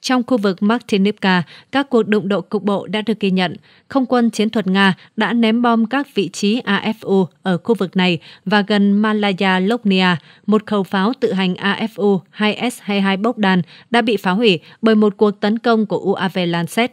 Trong khu vực Martinivka, các cuộc đụng độ cục bộ đã được ghi nhận. Không quân chiến thuật Nga đã ném bom các vị trí AFU ở khu vực này và gần Malaya Loknia, một khẩu pháo tự hành AFU 2S-22 Bogdan đã bị phá hủy bởi một cuộc tấn công của UAV Lancet.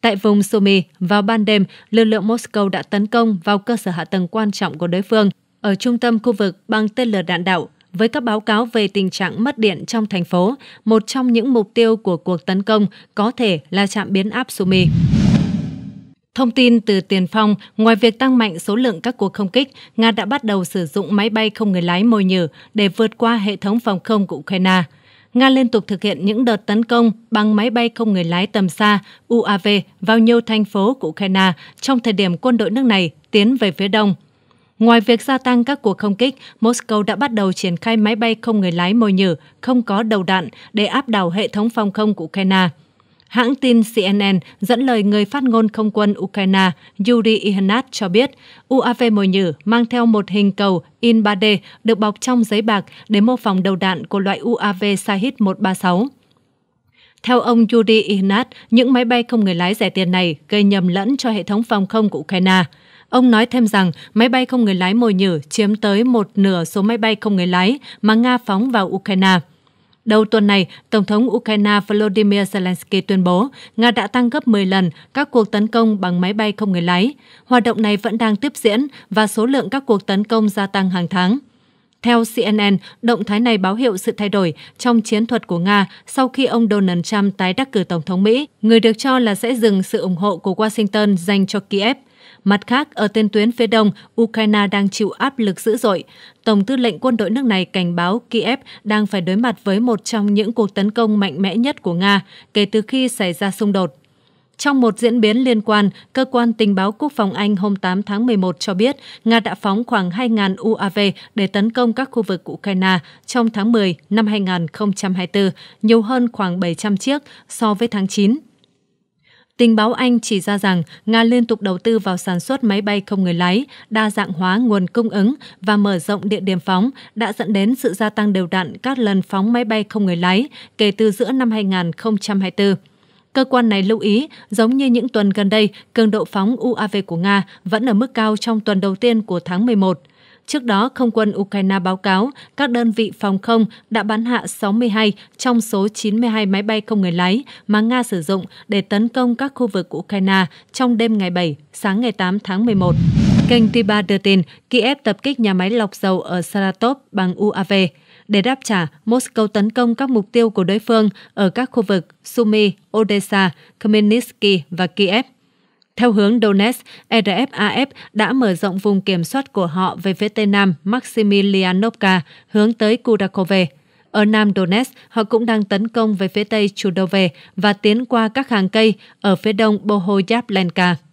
Tại vùng Sumy, vào ban đêm, lực lượng Moscow đã tấn công vào cơ sở hạ tầng quan trọng của đối phương ở trung tâm khu vực bằng tên lửa đạn đạo. Với các báo cáo về tình trạng mất điện trong thành phố, một trong những mục tiêu của cuộc tấn công có thể là trạm biến áp Sumy. Thông tin từ tiền phong, ngoài việc tăng mạnh số lượng các cuộc không kích, Nga đã bắt đầu sử dụng máy bay không người lái mồi nhử để vượt qua hệ thống phòng không của Ukraine. Nga liên tục thực hiện những đợt tấn công bằng máy bay không người lái tầm xa UAV vào nhiều thành phố của Ukraine trong thời điểm quân đội nước này tiến về phía đông. Ngoài việc gia tăng các cuộc không kích, Moscow đã bắt đầu triển khai máy bay không người lái mồi nhử, không có đầu đạn để áp đảo hệ thống phòng không của Ukraine. Hãng tin CNN dẫn lời người phát ngôn không quân Ukraine Yuri Ihnat cho biết, UAV mồi nhử mang theo một hình cầu in 3D được bọc trong giấy bạc để mô phỏng đầu đạn của loại UAV Sahit 136. Theo ông Yuri Ihnat, những máy bay không người lái rẻ tiền này gây nhầm lẫn cho hệ thống phòng không của Ukraine. Ông nói thêm rằng máy bay không người lái mồi nhử chiếm tới một nửa số máy bay không người lái mà Nga phóng vào Ukraine. Đầu tuần này, Tổng thống Ukraine Volodymyr Zelensky tuyên bố Nga đã tăng gấp 10 lần các cuộc tấn công bằng máy bay không người lái. Hoạt động này vẫn đang tiếp diễn và số lượng các cuộc tấn công gia tăng hàng tháng. Theo CNN, động thái này báo hiệu sự thay đổi trong chiến thuật của Nga sau khi ông Donald Trump tái đắc cử Tổng thống Mỹ, người được cho là sẽ dừng sự ủng hộ của Washington dành cho Kiev. Mặt khác, ở tên tuyến phía đông, Ukraine đang chịu áp lực dữ dội. Tổng tư lệnh quân đội nước này cảnh báo Kiev đang phải đối mặt với một trong những cuộc tấn công mạnh mẽ nhất của Nga kể từ khi xảy ra xung đột. Trong một diễn biến liên quan, cơ quan tình báo quốc phòng Anh hôm 8 tháng 11 cho biết Nga đã phóng khoảng 2.000 UAV để tấn công các khu vực Ukraine trong tháng 10 năm 2024, nhiều hơn khoảng 700 chiếc so với tháng 9. Tình báo Anh chỉ ra rằng Nga liên tục đầu tư vào sản xuất máy bay không người lái, đa dạng hóa nguồn cung ứng và mở rộng địa điểm phóng đã dẫn đến sự gia tăng đều đặn các lần phóng máy bay không người lái kể từ giữa năm 2024. Cơ quan này lưu ý, giống như những tuần gần đây, cường độ phóng UAV của Nga vẫn ở mức cao trong tuần đầu tiên của tháng 11. Trước đó, không quân Ukraine báo cáo các đơn vị phòng không đã bắn hạ 62 trong số 92 máy bay không người lái mà Nga sử dụng để tấn công các khu vực của Ukraine trong đêm ngày 7, sáng ngày 8 tháng 11. Kênh Tiba đưa tin Kiev tập kích nhà máy lọc dầu ở Saratov bằng UAV. Để đáp trả, Moscow tấn công các mục tiêu của đối phương ở các khu vực Sumy, Odessa, Khmelnytsky và Kiev. Theo hướng Donetsk, RFAF e đã mở rộng vùng kiểm soát của họ về phía tây nam Maximilianovka hướng tới Kudakove. Ở nam Donetsk, họ cũng đang tấn công về phía tây Chudove và tiến qua các hàng cây ở phía đông Bohoyavlenka.